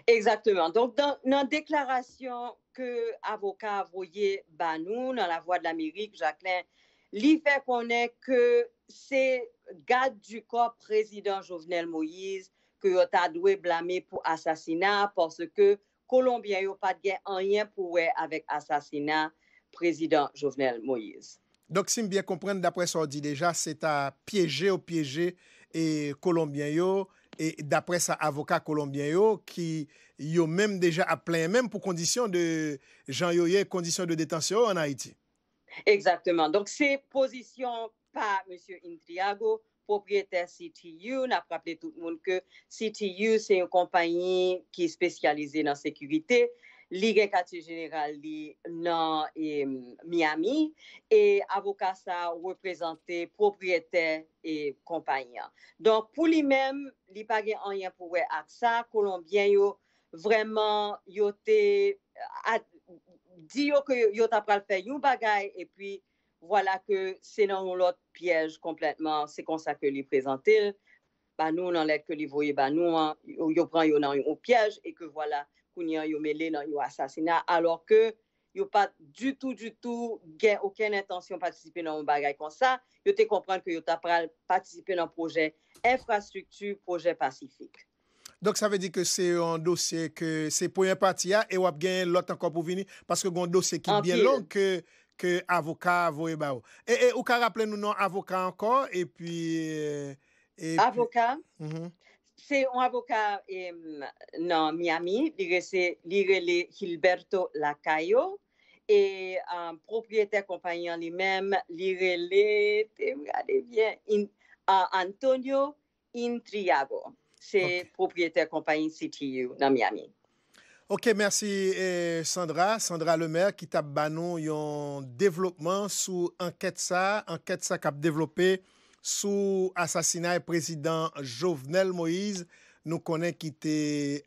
Exactement. Donc, dans, la déclaration que avocat envoyé Banou dans la Voix de l'Amérique, Jacqueline, l'IFE fait que c'est garde du corps président Jovenel Moïse que yo ta doué blâmer pour assassinat parce que Colombien n'a pas de rien pour avec assassinat président Jovenel Moïse. Donc si bien comprendre d'après ça dit déjà c'est à piéger au piéger et Colombien et d'après sa avocat colombien yo qui yo même déjà appelé même pour condition de Jean Yoye condition de détention en Haïti. Exactement. Donc c'est position par M. Indriago, propriétaire CTU. N'a rappelé tout le monde que CTU, c'est une compagnie qui est spécialisée dans la sécurité. Ligue quartier général dans e, Miami et avocat ça représenté propriétaire et compagnie. Donc pour lui-même, il pas rien pour avec ça colombien yo vraiment yo dit que yo t'a le faire un bagay et puis wala ke se nan yon lot piyej kompletman, se konsa ke li prezantil, ba nou nan let ke li voye, ba nou an, yo pran yo nan yon piyej, e ke wala kouni an yo mele nan yon asasina, alor ke yo pat du tout, du tout gen oken intansyon patisipe nan yon bagay konsa, yo te kompran ke yo tap pral patisipe nan proje infrastruktu, proje pasifik. Donk sa ve di ke se yon dosye ke se pou yon pati ya, e wap gen lot anko pou vini, paske yon dosye ki bien lon, ke... que avocat voye bah, oh. Et, et ou ka non avocat encore et puis... Euh, avocat? Mhm. C'est un avocat dans Miami, l'irele Gilberto Lacayo, et un propriétaire compagnon lui-même, l'irele, regardez bien, Antonio Intriago. C'est propriétaire compagnie CTU dans Miami. Ok, mersi eh, Sandra, Sandra Lemaire, ki tap banon yon devlopman sou anket sa, anket sa kap devloppe sou asasina yon prezident Jovenel Moïse, nou konen ki te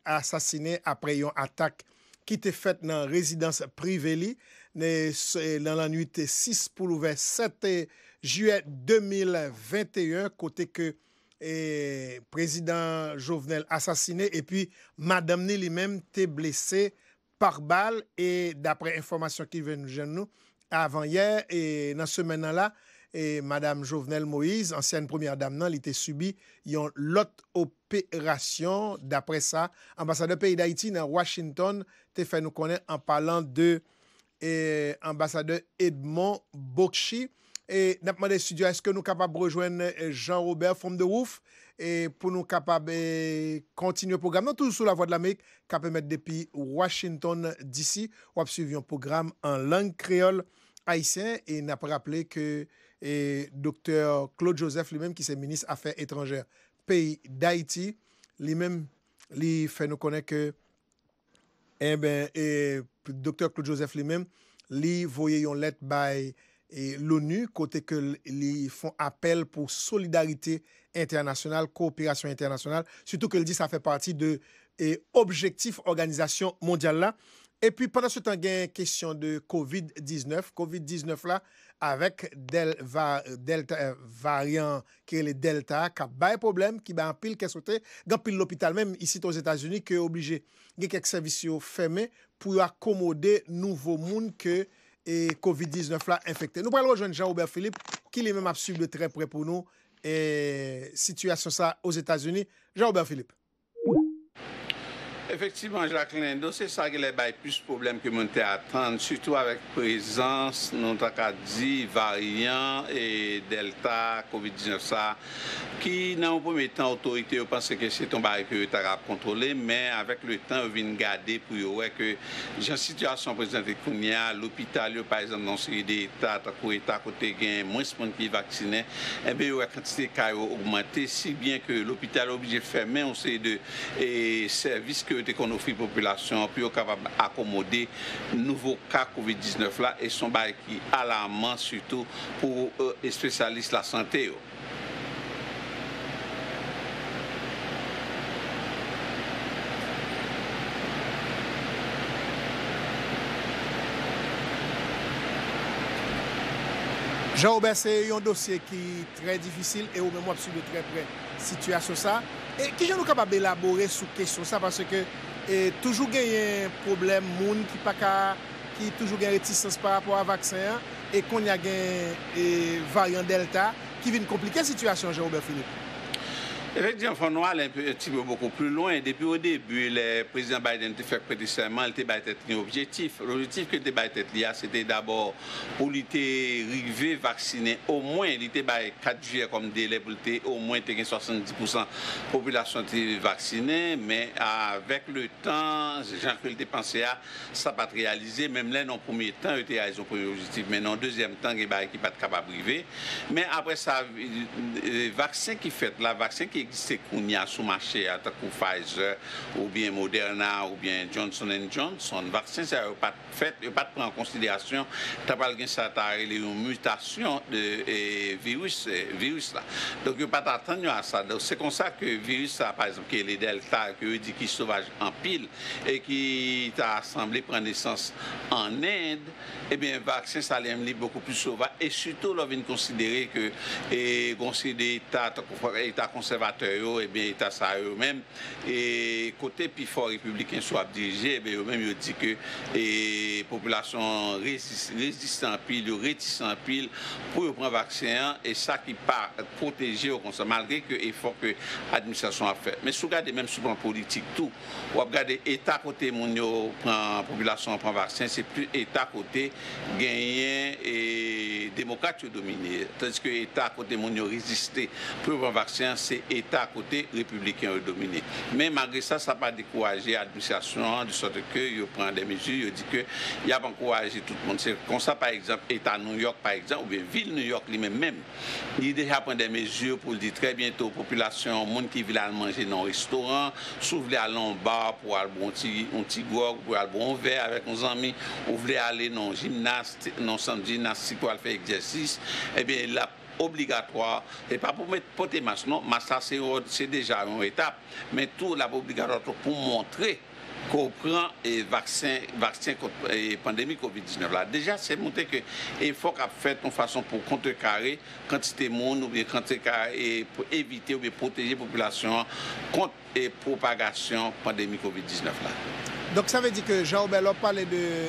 asasine apre yon atak ki te fet nan rezidans privé li, nan l'anuité 6 pou l'ouvè 7 juè 2021, kote ke... e prezident Jovenel asasine, e pi madame ni li menm te blese par bal, e dapre informasyon ki ven jen nou avan yer, e nan semenan la, e madame Jovenel Moise, ansyen premye adam nan li te subi, yon lot operasyon dapre sa. Ambasadeur peyi d'Haiti nan Washington te fe nou konen an palan de ambasadeur Edmond Bokshi, E Napman de studio, eske nou kapab rejoen eh, Jean-Robert Fomderouf e pou nou kapab kontinu eh, program nan tou sou la vo de l'Amerik kapemet depi Washington DC wap suivi yon program an lang kreol haisyen e naprapele ke eh, Dr. Claude Joseph li menm ki se Ministre Afers Etrangères Pays d'Haïti li menm li fè nou konek Dr. Claude Joseph li menm li voye yon let by E l'ONU, kote ke li fon apel pou solidarite internasyonal, koopirasyon internasyonal, suto ke li di sa fe parti de e, objektif organizasyon mondial la. E pi, pandan se tan gen kesyon de COVID-19, COVID-19 la, avek delta eh, variant ki e le delta, ka baye problem ki ba anpil kesote, ganpil l'opital menm isi ton Etats-Unis, ki e oblije gen kek servisio feme pou akomode nouvo moun ke e COVID-19 la infekte. Nou pral wajon Jean-Aubert Philippe, ki li men ap sub de tren pre pou nou, e, situasyon sa ouz Etats-Unis. Jean-Aubert Philippe. Efectivman, Jacques Lendo, se sa ge le bay plus problem ke moun te atan, surtout avek prezans, noun takad di, variant, delta, covid-19 sa, ki nan ou pome tan otorite, ou panse ke se ton bay ke ou te agap kontrole, men avek le tan ou vin gade pou yo weke jan sityasyon prezante koun ya, l'opital yo parizan nan se yi de etat akou etat eh kote gen moun se moun ki vaksine, e be yo wek antite kayo augmante, si bien ke l'opital obje fermen ou se yi de servis ou te kon nou fi populasyon, pou yo kavab akomode nouvo ka COVID-19 la, e son ba e ki alaman suto pou e spesyalist la sante yo. Jean-Aubin, se yo yon dosye ki tre difisil, e yo memwa psou de tre pre situasyon sa, E ki joun nou kapab elabore sou kesyon sa? Pase ke e, toujou gen yon problem moun ki pakar, ki toujou gen retisans pa rapor a vaksen, e kon ya gen e, variant delta, ki vin komplike situasyon, joun ou ben finou. Eh Jean-François, est un petit peu beaucoup plus loin. Depuis au début, le président Biden a fait précisément il a un objectif. L'objectif que il a c'était d'abord pour l'été vacciner au moins, il était 4 juillet comme délai pour au moins 70% de la population vaccinée. Mais avec le temps, jean le pensé à ça pas réalisé. Même là, dans le premier temps, il était son premier objectif. Mais dans le deuxième temps, il n'est pas capable de arriver. Mais après ça, le vaccin qui fait, la vaccin qui existe qu'on y a sous marché à Pfizer ou bien Moderna ou bien Johnson Johnson vaccin ça pas fait n'est pas prendre en considération t'as pas le ça t'a une mutation de virus virus là donc a pas attendu à ça donc c'est comme ça que virus par exemple qui est le Delta qui dit qui sauvage en pile et qui est assemblé prendre naissance en Inde et eh bien vaccin ça l'aime beaucoup plus sauvage et surtout l'on vient considérer que et considérer état ta conservateur et eh bien état ça eux-mêmes et côté plus fort républicain soit dirigé eh bien eux-mêmes dit que et eh, population résistant pile réticent pile pour prendre vaccin hein, et ça qui part protéger au conseil, malgré que effort que l'administration a fait mais vous regardez même sur plan politique tout ou regarder état côté mon prend population prend vaccin c'est plus état côté gagnant et démocrate dominé tandis que état côté mon résister pour prendre vaccin c'est ta kote republikan ou domine. Men magre sa, sa pa dekouraje administrasyon an, di sote ke yo pren de mezur, yo di ke, ya pen kouraje tout moun. Se konsa, par ekzamp, etan New York, par ekzamp, ou ben vil New York li men men, yi dekha pren de mezur pou li di tre bientou, populasyon moun ki vil an manje nan restoran, sou vle alon bar pou albon ti gok, pou albon ver, avek nou zanmi, ou vle ale nan jimnast, nan san jimnast, si pou al fe eksersis, e eh ben la obligatoire. Et pas pour mettre porter masque, non. Masque, c'est déjà une étape. Mais tout là obligatoire pour montrer qu'on prend et eh, vaccin, vaccin contre et eh, pandémie COVID-19. Là, déjà, c'est montré que il eh, faut qu'on fait une façon pour contrecarrer quantité monde ou bien et pour éviter ou bien protéger la population contre la propagation pandémie COVID-19. Là. Donc, ça veut dire que Jean bello parlait de.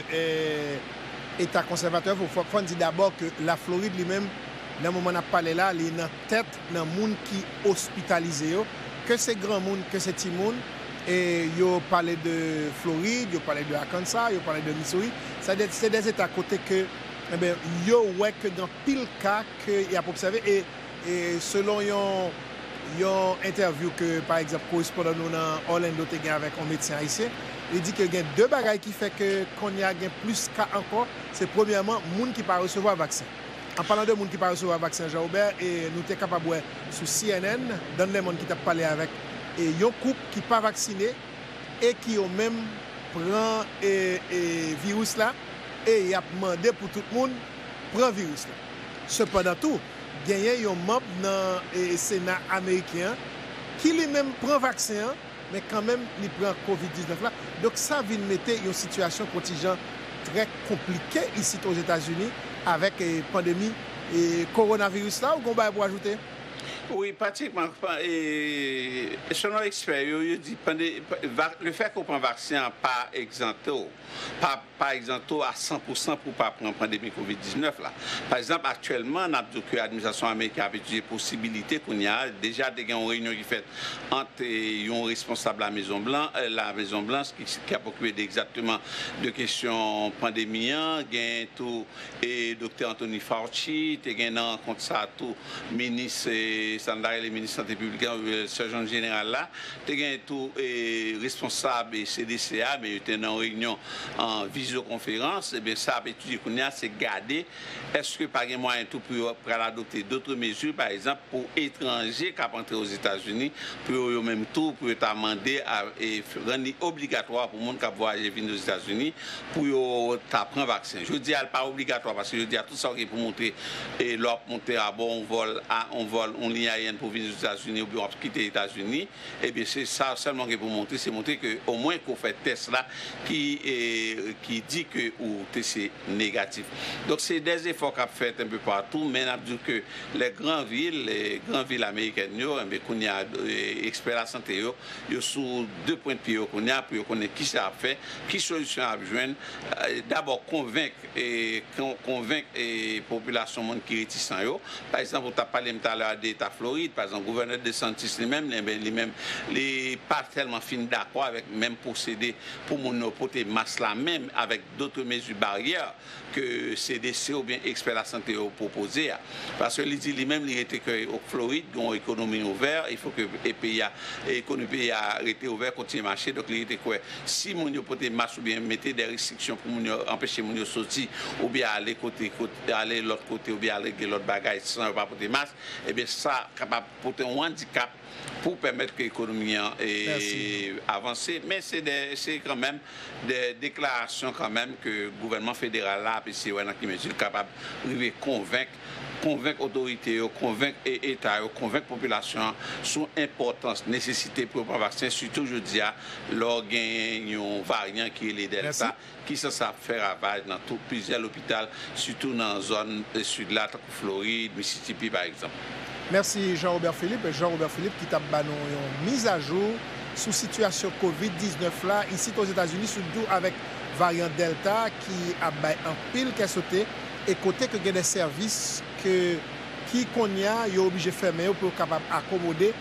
État conservateur, il faut qu'on dise d'abord que la Floride lui-même nan mouman ap pale la li nan tet nan moun ki ospitalize yo, ke se gran moun, ke se ti moun, e yo pale de Floride, yo pale de Arkansas, yo pale de Missouri, se de zet akote ke eh yo wek dan pil ka ke yap observe, e, e selon yon interview ke par ekzap ko isponan nou nan Orlando te gen avèk an medsyen aise, li di ke gen dè bagay ki fe ke konya gen plus ka anko, se premièman moun ki pa recevo a vaksin. Anpanan de moun ki pare sou a vaksin jaouber E nou te kapabwe sou CNN Dan ne moun ki tap pale avek E yon koup ki pa vaksine E ki yon menm Pren virus la E yap mande pou tout moun Pren virus la Se pendant tou, genyen yon mob Nan senat Amerikyan Ki li menm pren vaksin Men kan menm ni pren COVID-19 la Dok sa vin mette yon situasyon Kotijan tre komplike Isi tou Jeta Zuni avèk eh, pandemi e koronavirus la ou gombe ap wajoute? Oui, patikman e eh, sonon ekspery yo yo di, le fèk ou panvarsyan pa egzanto par exemple, à 100% pour pas prendre pandémie COVID-19. Par exemple, actuellement, l'administration américaine a peut-être des possibilités qu'on y a, déjà, des réunions qui fêtent entre yon responsable euh, la Maison Blanche, qui a beaucoup d'exactement de questions pandémiennes, et Dr. Anthony Fauci, et des rencontres à tous les ministres et les ministres de la santé publique euh, et le sergent général. Et des responsables et CDCA, mais yon est dans les réunions en visioconférence, et eh bien, ça a étudié qu'on a, c'est garder est-ce que par moyen tout pour, pour adopter d'autres mesures, par exemple, pour étrangers qui entrer aux États-Unis, pour eux même tout, pour demander à, et rendre obligatoire pour les monde qui voyage aux États-Unis, pour prendre un vaccin. Je dis à pas obligatoire parce que je dis à tout ça pour monter et leur monter à ah bon, on vole, à, ah, on vol on a pour venir aux États-Unis ou pour quitter les États-Unis, et eh bien, c'est ça seulement qui pour montrer, c'est montrer qu'au moins qu'on fait test qui est ki di ke ou te se negatif. Donk se de ze fok ap fet enpe patou men ap di ke le gran vil, le gran vil Ameriken yo, eh enbe konye eksperyansante eh, yo, yo sou de point piyo konye ap, piyo konye ki se ap fe ki solusyon ap jwen euh, dabor konvenk eh, konvenk populasyon moun ki retisan yo. Par exemple, ta palem tala de eta Floride, par exemple, gouverneur de Santis li men, li men li pa telman fin da kwa vek men pou sede pou moun nou pote mas même avec d'autres mesures barrières que CDC ou bien expert la santé ont proposé. Hein. Parce que lui dit lui-même, il était que au Floride, une économie ouverte, il faut que les pays, l'économie a été ouverte, continue à marcher. Donc il était que si mon portait masse ou bien mettez des restrictions pour empêcher mon sortir ou bien aller côté, côté aller l'autre côté ou bien aller l'autre bagage sans pas porter masque, eh bien ça capable porter un handicap pour permettre que l'économie hein, avance. Mais c'est quand même des déclarations quand même que le gouvernement fédéral a et c'est nan ki mesure capable de de convaincre l'autorité, convaincre l'État, convaincre la population sur l'importance, la nécessité pour un vaccin, surtout je dis à un variant qui est les Delta, qui se ça fait ravage dans plusieurs hôpitaux, surtout dans la zone euh, sud-là, Floride, Mississippi par exemple. Merci Jean-Robert Philippe. Jean-Robert Philippe qui t'a une mise à jour sous situation COVID-19 là, ici aux États-Unis, surtout avec Varyant Delta ki ap bay an pil ke sote E kote ke gen de servis Ki kon ya yo obije feme yo pou kapap akomode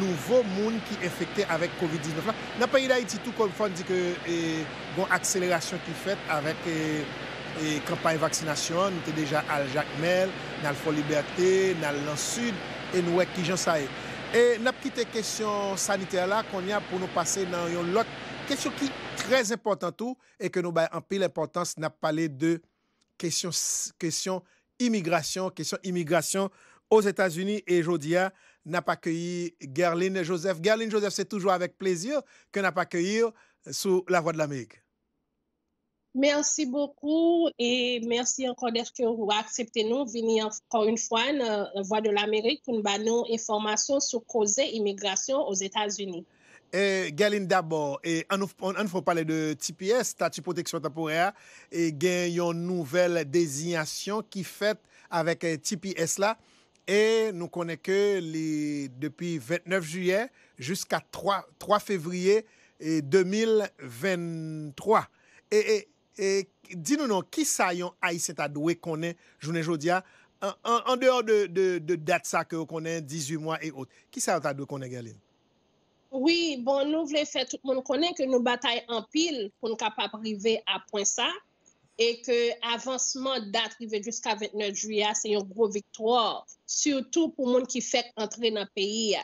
Nouveau moun ki efekte avek COVID-19 Napa yi da iti tou kon fon di ke Gon eh, akselerasyon ki fet avek Kampanj eh, eh, vaksinasyon Nite deja al jakmel Nal foliberté Nal lansud E nou ek ki jansaye E nap kite kesyon sanite la kon ya Pou nou pase nan yon lot question qui très importante tout et que nous avons ben, en pile importance n'a parlé de question question immigration question immigration aux États-Unis et Jodia hein, n'a pas accueilli Gerline Joseph Gerline Joseph c'est toujours avec plaisir que n'a pas accueilli euh, sous la voix de l'Amérique Merci beaucoup et merci encore d'être accepté nous venir encore une fois à euh, la de l'Amérique pour nous donner des informations sur de immigration aux États-Unis. E, Galine, d'abord, e, an fwo pale de TPS, Tati Protection Taporea, e gen yon nouvel dezynasyon ki fet avek TPS la, e nou kone ke depi 29 juye, jiska 3 fevriye 2023. E di nou nou, ki sa yon aise ta dwe kone, jounen jodia, an deor de dat sa ke ou kone 18 mwa e out? Ki sa yon ta dwe kone, Galine? Oui, bon nou vle fè tout moun konen ke nou batay empil pou nou kapap rive a poinsa e ke avansman dat rive jusqu'a 29 juya se yon gro viktoor. Soutou pou moun ki fèk antre nan peyi ya.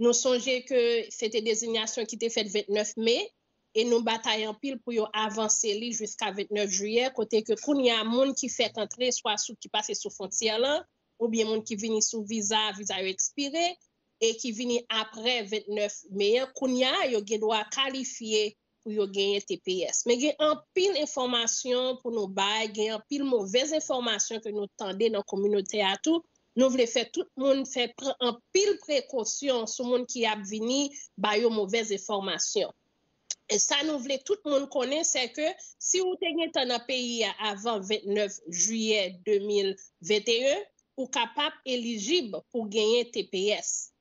Nou sonje ke fète dezignasyon ki te fète 29 me e nou batay empil pou yon avanse li jusqu'a 29 juya kote ke koun yon moun ki fèk antre swa sou ki pase sou fonciya lan ou bien moun ki vini sou viza, viza yon ekspirey Et qui vini après 29 meye, kounya yo gen do a pou yo il TPS. a gen pile d'informations pour pou nou bay, gen an pil informations que ke nou tende nan kominote tout nou vle fè tout moun fè pre, un pile précaution sou moun ki ap vini bay yo informations. Et ça, nous voulons vle tout monde monde c'est que si vous te dans un pays avant 29 juillet 2021, ou capable, éligible pour gagner TPS.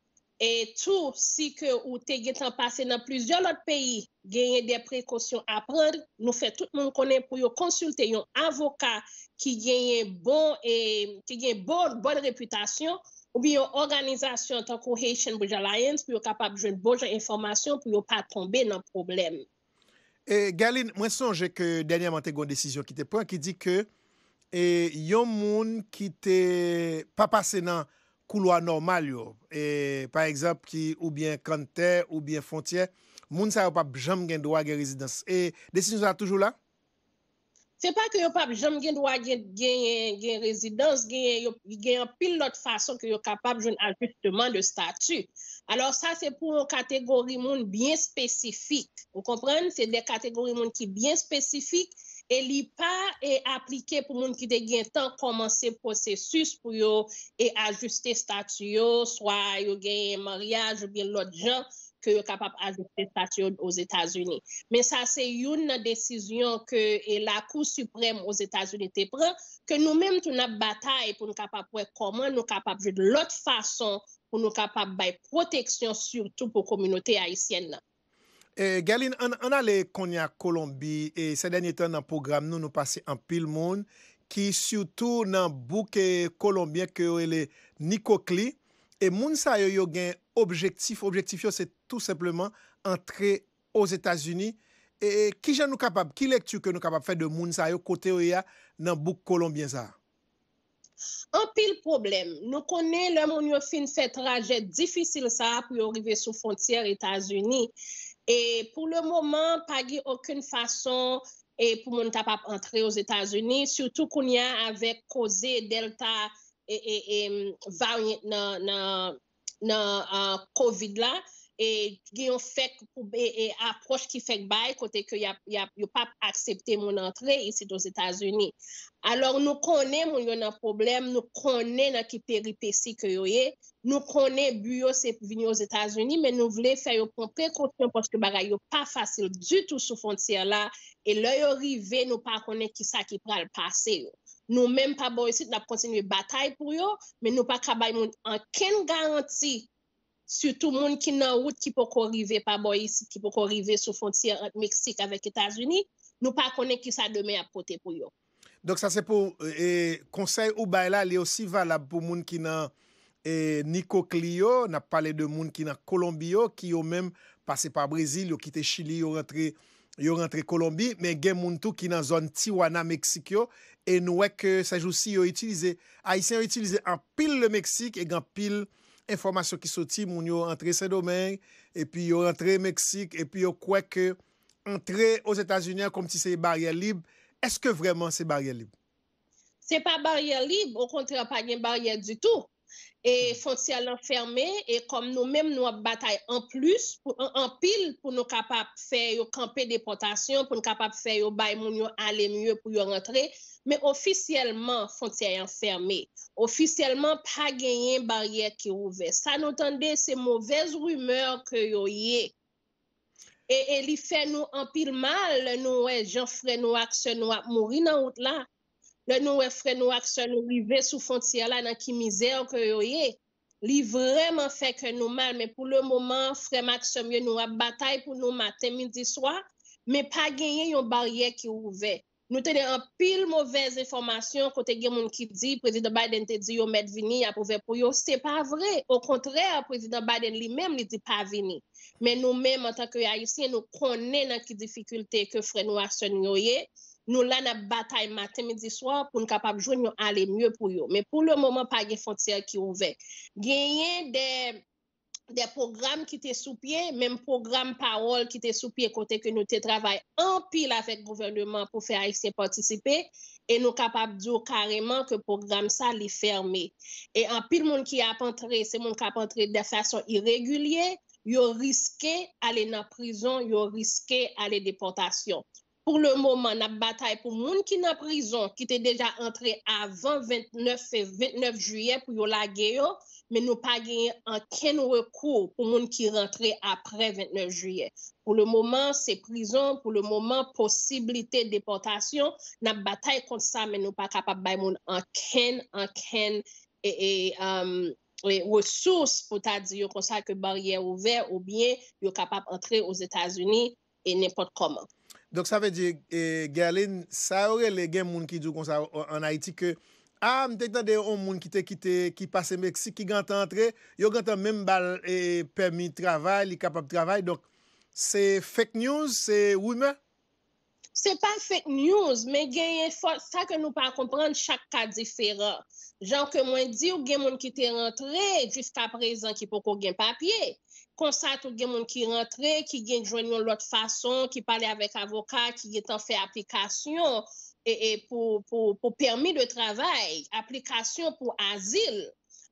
Et tout, si ke ou te getan pase nan plizyon lot peyi, genye de prekosyon apre, nou fe tout moun konen pou yo konsulte yon avoka ki genye bon, e, bon reputasyon, ou bi yon organizasyon tanko Haitian Bridge Alliance pou yo kapap jwen bonjan informasyon pou yo pa tombe nan problem. E, Galine, mwen sonje ke denye mante kon desisyon ki te pon, ki di ke e, yon moun ki te pa pase nan kouloa normal yo, e par eksept ki ou bien kanter, ou bien fontyer, moun sa yo pap jom gen dwa gen rezidans. E desi nou sa toujou la? Se pa ki yo pap jom gen dwa gen rezidans, gen yo pil lot fason ki yo kapab joun ajutman de statu. Alors sa se pou kategori moun bien spesifik. Ou kompren, se de kategori moun ki bien spesifik, E li pa e aplike pou moun ki de gen tan komanse prosesus pou yo e ajuste statu yo, swa yo gen yon maryaj ou bien lot jan, ke yo kapap ajuste statu yo ouz Etasuni. Men sa se yon nan desisyon ke e la kou suprem ouz Etasuni te pran, ke nou menm tou nan batay pou nou kapap wek koman, nou kapap ve de lot fason pou nou kapap bay proteksyon surtout pou komunote Haitienne nan. E, Galin, an ale konya Kolombi e se denye ton nan program nou nou pase an pil moun ki soutou nan bouke Kolombien ke yo ele Nikokli e moun sa yo yo gen objektif objektif yo se tout sepleman entre os Etats-Unis e, e ki jen nou kapab, ki lektu ke nou kapab fe de moun sa yo kote yo ya nan bouke Kolombien sa? An pil problem. Nou kone lè moun yo fin fet trajet difisil sa pou yo rive sou fontyer Etats-Unis Et pour le moment, pas gui aucune fason e pou moun tap ap entre aux Etats-Unis, surtout koun ya avek koze delta et e, e, variant nan euh, COVID-la. e geyon fek poube e, e aproche ki fek bay kote ke yo pa aksepte moun antre isi do Zetazuni. Alors nou kone moun yon nan problem, nou kone nan ki peripe si ke yo ye, nou kone buyo se vini yo Zetazuni, men nou vle fe yo pon prekonsyon poske bagay yo pa fasil du tou sou fontir la, e lè yo rive nou pa kone ki sa ki pral pase yo. Nou menm pa bo yon sit nan pronsen yon batay pou yo, men nou pa kabay moun an ken garanti, Soutou moun ki nan wout ki pou korrive pa bo yisi, ki pou korrive sou fonci meksik avèk Etats-Unis, nou pa konen ki sa deme apote pou yo. Donk sa se pou konsey euh, ou bay la, li osi valab pou moun ki nan Niko Kli yo, na euh, pale de moun ki nan Kolombi yo, ki yo menm pase pa Brezil, yo kite Chili, yo rentre Kolombi, men gen moun tou ki nan zon Tiwana, Meksik yo, e nou wèk sej ou si yo itilize, a isen yo itilize an pil le Meksik e gen pil informasyon ki soti moun yo entre Saint-Domingue, epi yo rentre Meksik, epi yo kweke entre os Etats-Unis kom ti se barye lib, eske vreman se barye lib? Se pa barye lib, o kontre pa gen barye di tou. E fon si alan ferme, e kom nou menm nou ap batay en plus, en pil pou nou kapap fe yo kampe deportasyon, pou nou kapap fe yo bay moun yo ale mye pou yo rentre. Men ofisyeleman fonte a yon ferme, ofisyeleman pa genyen barye ki rouve. Sa nou tende se mouvez rumeur ke yoye. E li fe nou empil mal, nou e jen fre nou akse nou ap mouri nan out la. Nou e fre nou akse nou rive sou fonte a la nan ki mizer ke yoye. Li vreman fe ke nou mal, men pou le mouman fre makse mye nou ap batay pou nou maten midi swa. Men pa genyen yon barye ki rouve. Nou tene an pil mouvez informasyon kote gen moun ki di, Prezident Biden te di yo met vini apove pou yo, se pa vre. Ou kontre, Prezident Biden li menm li di pa vini. Men nou menm an tanke ya yisi, nou konnen nan ki difikulte ke fre nou asen yo ye. Nou la nan batay maten midi swan pou nou kapap joun yo ale mye pou yo. Men pou le mouman pa gen fontiyan ki ouve. Gen yon de... des programmes qui sont sous pied, même programme parole qui sont sous pied, côté que nous travaillons en pile avec le gouvernement pour faire participer, et nous capables de dire carrément que le programme ça les fermé. Et en pile, monde qui a entré, c'est monde qui a entré de façon irrégulière, ils ont d'aller aller dans la prison, ils ont risqué aller déportation. Pour le moment, nap batay pou moun ki nan prison ki te deja antre avan 29 et 29 juye pou yo la geyo, men nou pa genye anken wekou pou moun ki rentre apre 29 juye. Pour le moment, se prison, pour le moment, posibilite deportasyon, nap batay kont sa men nou pa kapap bay moun anken, anken, e wosous pou ta di yo konsa ke barye ouver ou bien yo kapap antre ouz Etasuni e nepot koman. Donk sa ve di, e, Galen, sa ore le gen moun ki djou kon sa an Haiti ke, a, mtèk nan de yon moun ki te kite, ki pase Meksik, ki gante antre, yo gante menm bal e, permi travay, li kapap travay, donk se fake news, se ouyman? Se pa fake news, men gen yon fò, sa ke nou pa kompran chak ka difera. Jan ke mwen di ou gen moun ki te antre, jist aprezen ki poko gen papye. konsat ou gen moun ki rentre, ki gen jwen yon lot fason, ki pale avèk avokat, ki gen tan fè aplikasyon pou permis de travay, aplikasyon pou azil.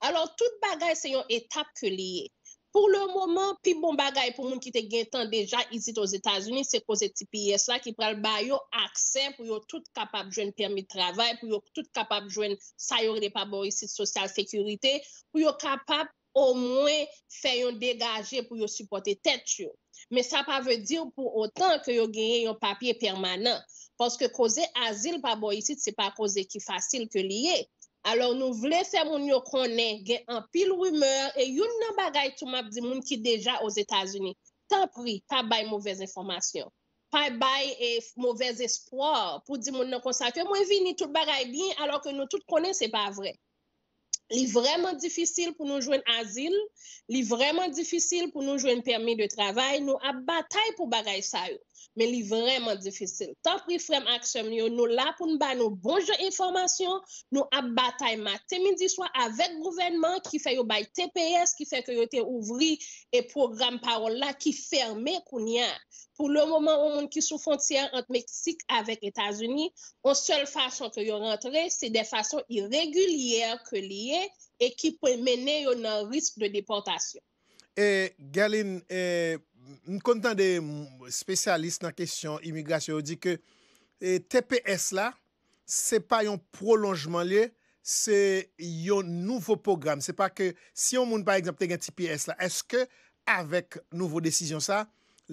Alors, tout bagay se yon etap ke liye. Pour le moment, pi bon bagay pou moun ki te gen tan deja izit os Etats-Unis, se koze ti piyes la, ki pral ba yo aksè, pou yo tout kapab jwen permis de travay, pou yo tout kapab jwen sayori de paborisit, sosyal, fèkurite, pou yo kapab, Ou mwen fè yon degaje pou yon supporte tèt yon. Men sa pa vè dir pou otan ke yon genye yon papye permanent. Poske koze azil pa boyisit se pa koze ki fasil ke liye. Alors nou vle fè moun yon konen gen an pil rumeur e yon nan bagay tou map di moun ki deja oz Etasuni. Tan pri, pa bay mouvez informasyon. Pa bay mouvez espoir pou di moun nan konsakyo mwen vini tout bagay gen alo ke nou tout konen se pa vre. Il vraiment difficile pour nous joindre un asile. Il est vraiment difficile pour nous joindre un permis de travail. Nous avons bataille pour bagayer ça. men li vreman difisil. Tan pri frem aksem yo, nou la pou n'ba nou bonjou informasyon, nou ap batay mat. Temin di swa avek gouvenman ki fe yo bay TPS, ki fe ke yo te ouvri e program parol la ki ferme koun ya. Pou le moman ou moun ki sou fontyer ant Meksik avek Etasuni, ou sol fasyon ke yo rentre, se de fasyon irregulyer ke liye e ki pou mene yo nan risk de deportasyon. E, Galin, e... Nou kontan de spesyalist nan kesyon imigrasyon, ou di ke e, TPS la, se pa yon prolonjman liye, se yon nouvo program. Se pa ke si yon moun pa egzapte gen TPS la, eske avek nouvo desisyon sa,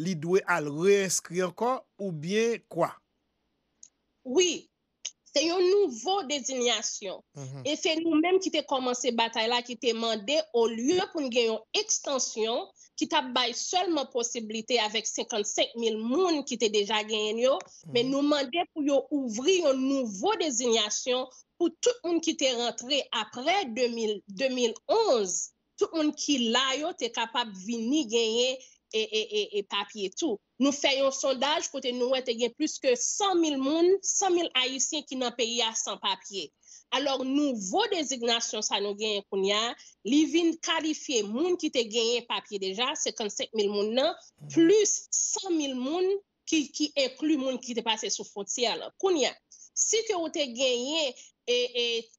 li dwe al re-eskri anko ou bien kwa? Oui, se yon nouvo desinyasyon. Efe mhm. nou menm ki te komanse batay la, ki te mande ou lye pou nou gen yon ekstansyon qui t'a seulement possibilité avec 55 000 moun qui t'es déjà gagné, mm-hmm. mais nous demandons pour ouvrir une nouvelle désignation pour tout le monde qui rentré rentré après 2011, tout monde qui la yo là, venir gagner et et et et papier tout. Nous faisons un sondage pour que nous ayons plus que 100 000 moun, 100 000 Haïtiens qui n'ont payé a 100 papiers. alor nouvo dezignasyon sa nou genye koun ya, li vin kalifiye moun ki te genye papye deja, 55 mil moun nan, mhm. plus 100 mil moun ki inklu moun ki te pase sou foti alor. Koun ya, si ke ou te genye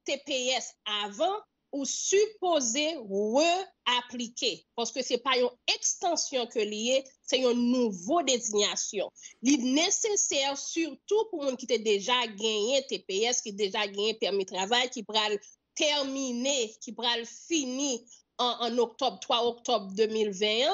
TPS avan, ou supposé re-appliquer. Parce que ce n'est pas une extension que lié, c'est une nouvelle désignation. Il nécessaire surtout pour les qui ont déjà gagné TPS, qui ont déjà gagné permis de travail, qui pral terminer, qui pral finir en, en octobre, 3 octobre 2021.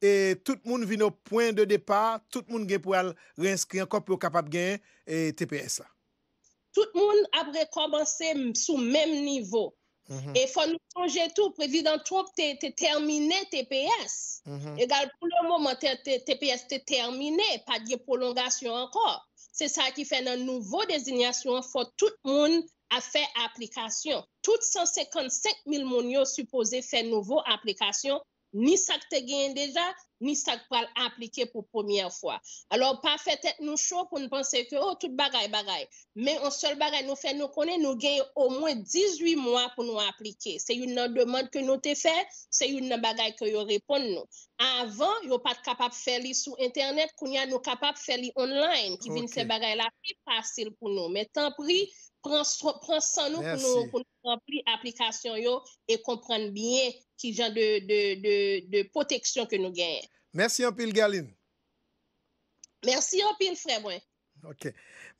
E tout moun vin nou poin de depa, tout moun gen pou al reinskri an kop lou kapap e, gen TPS la. Tout moun apre komanse sou menm nivou. Mm-hmm. E fwa nou chanje tou, previdant troub te termine TPS. E mm-hmm. gal pou lè mouman TPS te termine, pa diye prolongasyon ankor. Se sa ki fè nan nouvo dezinyasyon fwa tout moun a fè aplikasyon. Tout 155 mil moun yo supose fè nouvo aplikasyon. ni ça que tu as déjà, ni ça que tu appliquer pour première fois. Alors, pas fait tête nous chaud pour nous penser que, oh, tout bagaille, bagaille. Mais un seul bagaille, nous fait, nous connaît, nous gagnons au moins 18 mois pour nous appliquer. C'est une demande que nous te fait, c'est une bagaille que nous répondons. Avant, nous pas capable de faire sur Internet, qu'on nous capable de faire online, qui okay. vient faire bagaille là, plus facile pour nous. Mais tant pis, Prens sa nou pou nou rempli aplikasyon yo e komprenn byen ki jan de poteksyon ke nou gen. Mersi Anpil Galin. Mersi Anpil Fremwen. Ok.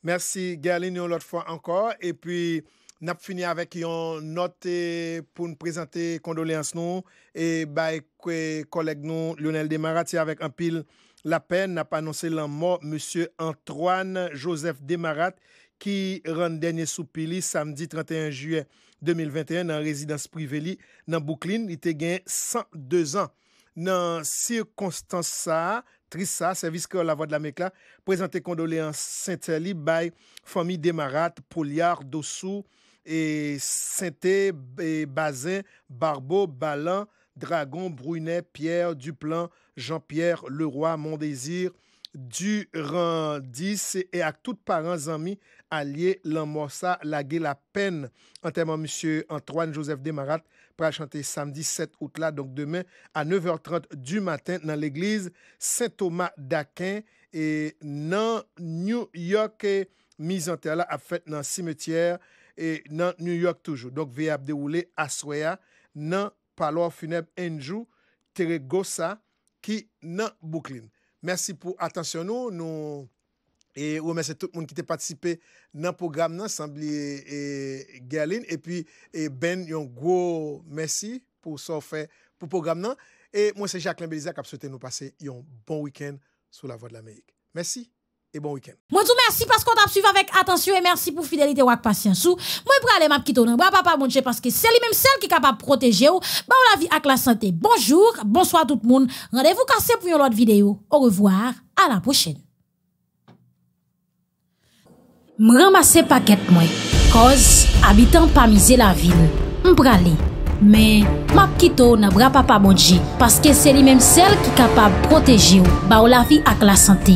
Mersi Galin yon lot fwa ankor. E pi nap fini avek yon note pou nou prezante kondoleans nou. E bay kwe koleg nou Lionel Demarati avek Anpil la pen nap anonsen lan mo Monsie Antoine Joseph Demarati ki rande denye sou pili samdi 31 juen 2021 nan rezidans priveli nan Boukline. Ite gen 102 an nan Sir Constance Sa, Trissa, servis kor lavo de la Mekla, prezante kondoleans Saint-Eli, Baye, Fomi, Demarat, Pouliard, Dossou, et Saint-E, e Bazin, Barbeau, Balan, Dragon, Brunet, Pierre, Duplan, Jean-Pierre, Leroy, Mondesir, Durandis E ak tout parents zami Alie l'amorsa lage la pen Antenman monsie Antoine Joseph Demarat Pra chante samdi 7 outla Donk demen a 9h30 du maten Nan l'eglise Saint Thomas d'Aquin E nan New York Mizantela ap fet nan simetier E nan New York toujou Donk veyap de oule aswea Nan palor funeb enjou Tere Gosa Ki nan Bouklin Mersi pou atensyon nou. Ou mersi tout moun ki te patisipe nan program nan, Sambli et Guerline. Et puis, ben yon gwo mersi pou program nan. Et mwen se Jacques-Limbezak ap souwete nou pase yon bon week-end sou la Voix de l'Amérique. Mersi. bon week-end. Moi, tout merci parce qu'on t'a suivi avec attention et merci pour fidélité ou patience. Moi, pour aller m'a bras papa, mon parce que c'est lui-même celle qui est capable de protéger ou, bah, ou la vie avec la santé. Bonjour, bonsoir tout le monde. Rendez-vous cassé pour une autre vidéo. Au revoir, à la prochaine. M'ramasser paquet, moi. Cause, habitant pas miser la ville. M'bralé. mais map kito n'a bra papa bonji, que que c'est qui est qui qui protéger. ou, bah ou la vie ak la santé.